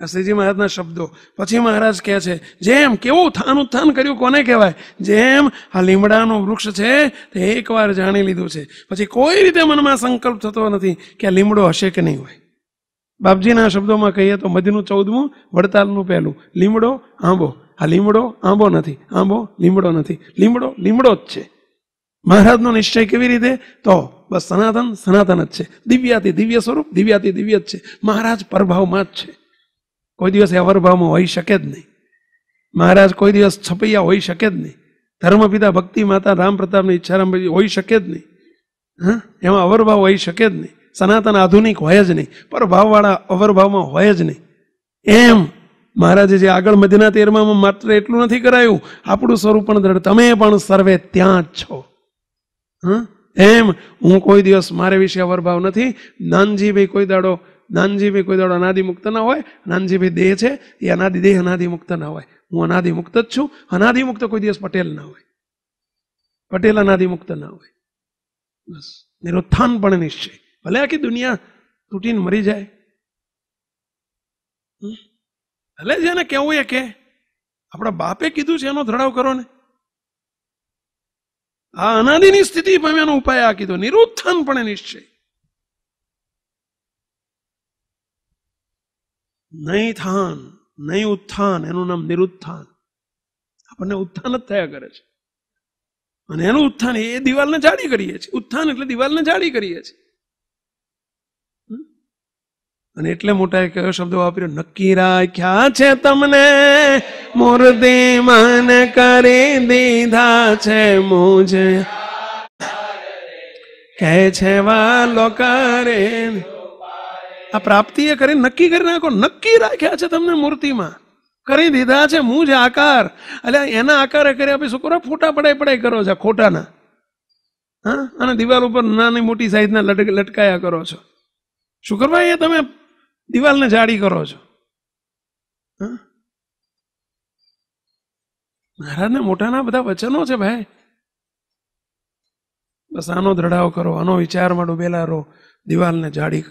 આ શ્રીજી મહારાજના શબ્દો પછી મહારાજ કહે છે જેમ કેવું ઉત્થાન ઉત્થાન કર્યું કોને કહેવાય જેમ આ લીમડાનું વૃક્ષ છે તે એકવાર જાણી લીધું છે પછી કોઈ રીતે મનમાં સંકલ્પ થતો નથી કે આ લીમડો હશે કે નહીં હોય બાપજીના શબ્દોમાં કહીએ તો મધનું ચૌદમું વડતાલનું પહેલું લીમડો આંબો આ લીમડો આંબો નથી આંબો લીમડો નથી લીમડો લીમડો જ છે મહારાજનો નિશ્ચય કેવી રીતે તો બસ સનાતન સનાતન જ છે દિવ્યાથી દિવ્ય સ્વરૂપ દિવ્યાતિ દિવ્ય જ છે મહારાજ પરભાવમાં જ છે કોઈ દિવસ અવરભાવમાં હોઈ શકે જ નહીં મહારાજ કોઈ દિવસ છપૈયા હોઈ શકે જ નહીં ધર્મપિતા ભક્તિ માતા રામ પ્રતાપની ઈચ્છારામ હોઈ શકે જ નહીં હા એમાં અવરભાવ હોઈ શકે જ નહીં સનાતન આધુનિક હોય જ નહીં પર ભાવવાળા અવરભાવમાં હોય જ નહીં એમ મહારાજે જે આગળ મધ્યના તેરમાં માત્ર એટલું નથી કરાયું આપણું સ્વરૂપ પણ દ્રઢ તમે પણ સર્વે ત્યાં જ છો એમ હું કોઈ દિવસ મારે વિશે અવરભાવ નથી નાનજીભાઈ કોઈ દાડો નાનજીભાઈ કોઈ દાડો અનાદિ મુક્ત ના હોય નાનજીભાઈ દેહ છે એ અનાદિ દેહ અનાદિ મુક્ત ના હોય હું અનાદિ મુક્ત જ છું અનાદિ મુક્ત કોઈ દિવસ પટેલ ના હોય પટેલ અનાદિ મુક્ત ના હોય બસ નિરુત્થાન પણ નિશ્ચય ભલે આખી દુનિયા તૂટીને મરી જાય ભલે એને કેવું એ કે આપણા બાપે કીધું છે એનો ધડાવ કરો ને આ અનાદિની સ્થિતિ પણ એનો ઉપાય આ કીધો નિરુત્થાન પણ નિશ્ચય નહીં થાન નહીં ઉત્થાન એનું નામ નિરુત્થાન આપણને ઉત્થાન જ થયા કરે છે અને એનું ઉત્થાન એ દિવાલને જાડી કરીએ છીએ ઉત્થાન એટલે દિવાલને જાડી કરીએ છીએ અને એટલે મોટા કયો શબ્દ વાપર્યો નક્કી રાખ્યા છે તમને મોરદે માન કરી દીધા છે મુજ કહે છે વાલો કરે આ પ્રાપ્તિ એ કરી નક્કી કરી નાખો નક્કી રાખ્યા છે તમને મૂર્તિમાં કરી દીધા છે મુજ આકાર એટલે એના આકારે કર્યા પછી શું કરો ફોટા પડાય પડાય કરો છો ખોટાના હા અને દિવાલ ઉપર નાની મોટી સાઈઝના લટકાયા કરો છો શું કરવા એ તમે દિવાલને જાડી કરો છો મહારાજને મોટાના બધા વચનો છે ભાઈ બસ આનો દ્રઢાવ કરો આનો વિચારમાં ડૂબેલા રહો દિવાલને જાડી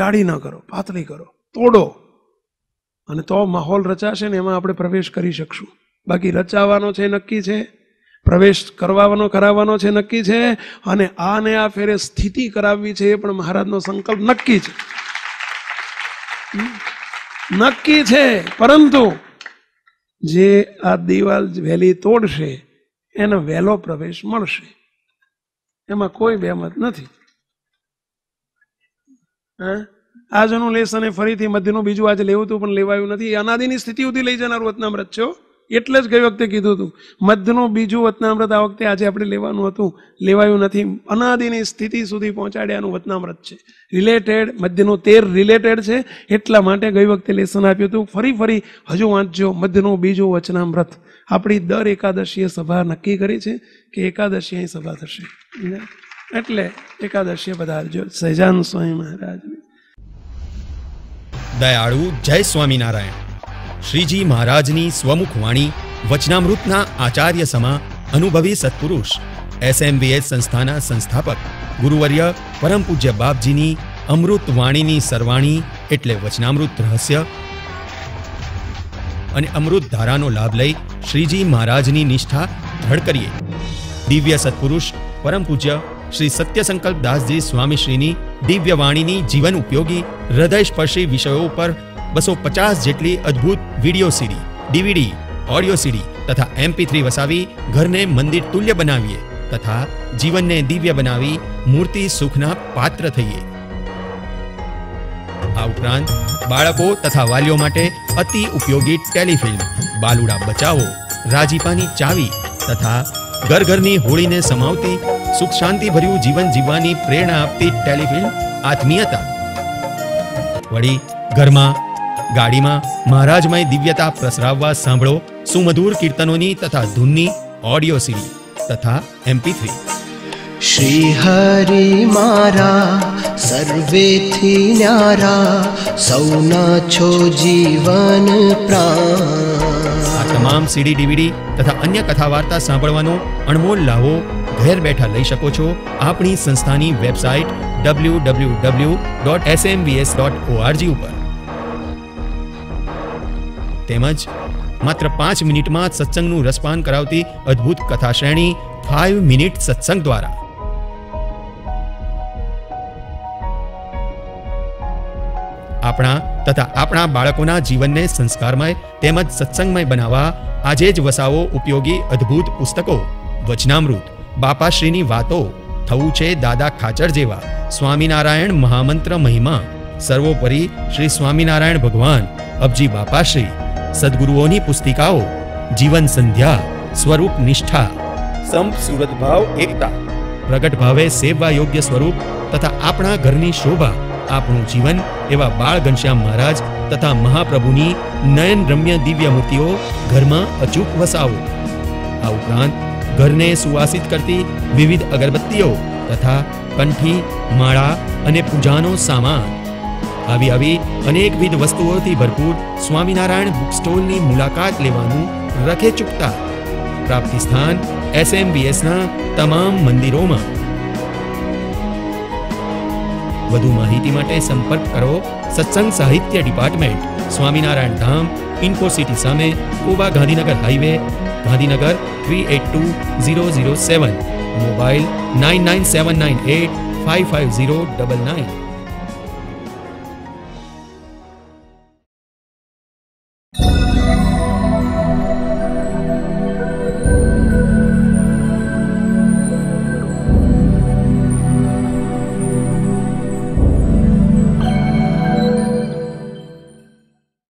જાડી ન કરો પાતળી કરો તોડો અને તો માહોલ રચાશે ને એમાં આપણે પ્રવેશ કરી શકશું બાકી રચાવાનો છે નક્કી છે પ્રવેશ કરવાનો કરાવવાનો છે નક્કી છે અને આને આ ફેરે સ્થિતિ કરાવવી છે એ પણ મહારાજનો સંકલ્પ નક્કી છે નક્કી છે પરંતુ જે આ દિવાલ વહેલી તોડશે એનો વહેલો પ્રવેશ મળશે એમાં કોઈ બેમત નથી આજનું લેસન અને ફરીથી મધ્યનું બીજું આજે લેવું હતું પણ લેવાયું નથી અનાદિની સ્થિતિ સુધી લઈ જનારું રત્નામ્રત છો એટલે જ ગઈ વખતે કીધું હતું મધનું બીજું વતનામૃત આ વખતે આજે આપણે લેવાનું હતું લેવાયું નથી અનાદિની સ્થિતિ સુધી પહોંચાડ્યાનું વતનામૃત છે રિલેટેડ મધ્યનું તેર રિલેટેડ છે એટલા માટે ગઈ વખતે લેસન આપ્યું હતું ફરી ફરી હજુ વાંચજો મધ્યનું બીજું વચનામ્રત આપણી દર એકાદશીએ સભા નક્કી કરી છે કે એકાદશી અહીં સભા થશે એટલે એકાદશીએ પધારજો સહેજાન સ્વામી મહારાજની દયાળુ જય સ્વામિનારાયણ શ્રીજી મહારાજની સ્વમુખ વચનામૃતના આચાર્ય સમા અનુભવી સત્પુરુષ એસએમવીએસ સંસ્થાના સંસ્થાપક ગુરુવર્ય પરમ પૂજ્ય બાપજીની અમૃત વાણીની સરવાણી એટલે વચનામૃત રહસ્ય અને અમૃત ધારાનો લાભ લઈ શ્રીજી મહારાજની નિષ્ઠા ધડ દિવ્ય સત્પુરુષ પરમ પૂજ્ય શ્રી સત્ય સંકલ્પ દાસજી સ્વામીશ્રીની દિવ્ય વાણીની જીવન ઉપયોગી હૃદયસ્પર્શી વિષયો ઉપર બસો પચાસ જેટલી અદ્ભુત video CD DVD audio CD તથા એમપી થ્રી વસાવી ઘરને મંદિર તુલ્ય બનાવીએ તથા જીવનને દિવ્ય બનાવી મૂર્તિ સુખના પાત્ર થઈએ આ ઉપરાંત બાળકો તથા વાલીઓ માટે અતિ ઉપયોગી ટેલિફિલ્મ બાલુડા બચાવો રાજીપાની ચાવી તથા ઘર ઘરની હોળીને સમાવતી સુખ શાંતિ ભર્યું જીવન જીવવાની પ્રેરણા આપતી ટેલિફિલ્મ આત્મીયતા વળી ઘરમાં ગાડીમાં મહારાજમય દિવ્યતા પ્રસરાવવા સાંભળો સુમધુર કીર્તનોની તથા ધૂનની ઓડિયો સીડી તથા એમપી થ્રી શ્રી હરિ મારા સર્વેથી ન્યારા સૌના છો જીવન પ્રાણ આ તમામ સીડી ડીવીડી તથા અન્ય કથા વાર્તા સાંભળવાનો અણમોલ લાવો ઘેર બેઠા લઈ શકો છો આપણી સંસ્થાની વેબસાઇટ www.smvs.org ઉપર તેમજ માત્ર પાંચ મિનિટમાં સત્સંગનું રસપાન કરાવતી અદ્ભુત કથા શ્રેણી ફાઇવ મિનિટ સત્સંગ દ્વારા આપણા તથા આપણા બાળકોના જીવનને સંસ્કારમય તેમજ સત્સંગમય બનાવવા આજે જ વસાવો ઉપયોગી અદ્ભુત પુસ્તકો વચનામૃત બાપાશ્રીની વાતો થવું છે દાદા ખાચર જેવા સ્વામિનારાયણ મહામંત્ર મહિમા સર્વોપરી શ્રી સ્વામિનારાયણ ભગવાન અબજી બાપાશ્રી સદગુરુઓની પુસ્તિકાઓ જીવન સંધ્યા સ્વરૂપ નિષ્ઠા સંપ સુરત ભાવ એકતા પ્રગટ ભાવે સેવવા યોગ્ય સ્વરૂપ તથા આપણા ઘરની શોભા આપણું જીવન એવા બાળ ઘનશ્યામ મહારાજ તથા મહાપ્રભુની નયન રમ્ય દિવ્ય મૂર્તિઓ ઘરમાં અચૂક વસાવો આ ઉપરાંત ઘરને સુવાસિત કરતી વિવિધ અગરબત્તીઓ તથા કંઠી માળા અને પૂજાનો સામાન આવી આવી અનેકવિધ વસ્તુઓથી ભરપૂર સ્વામિનારાયણ બુક સ્ટોલની મુલાકાત લેવાનું રખે ચૂકતા પ્રાપ્તિ સ્થાન એસએમબીએસના તમામ મંદિરોમાં વધુ માહિતી માટે સંપર્ક કરો સત્સંગ સાહિત્ય ડિપાર્ટમેન્ટ સ્વામિનારાયણ ધામ ઇન્ફોસિટી સામે Koba Gandhinagar highway Gandhinagar three eight two zero zero seven mobile nine nine seven nine eight five five zero double nine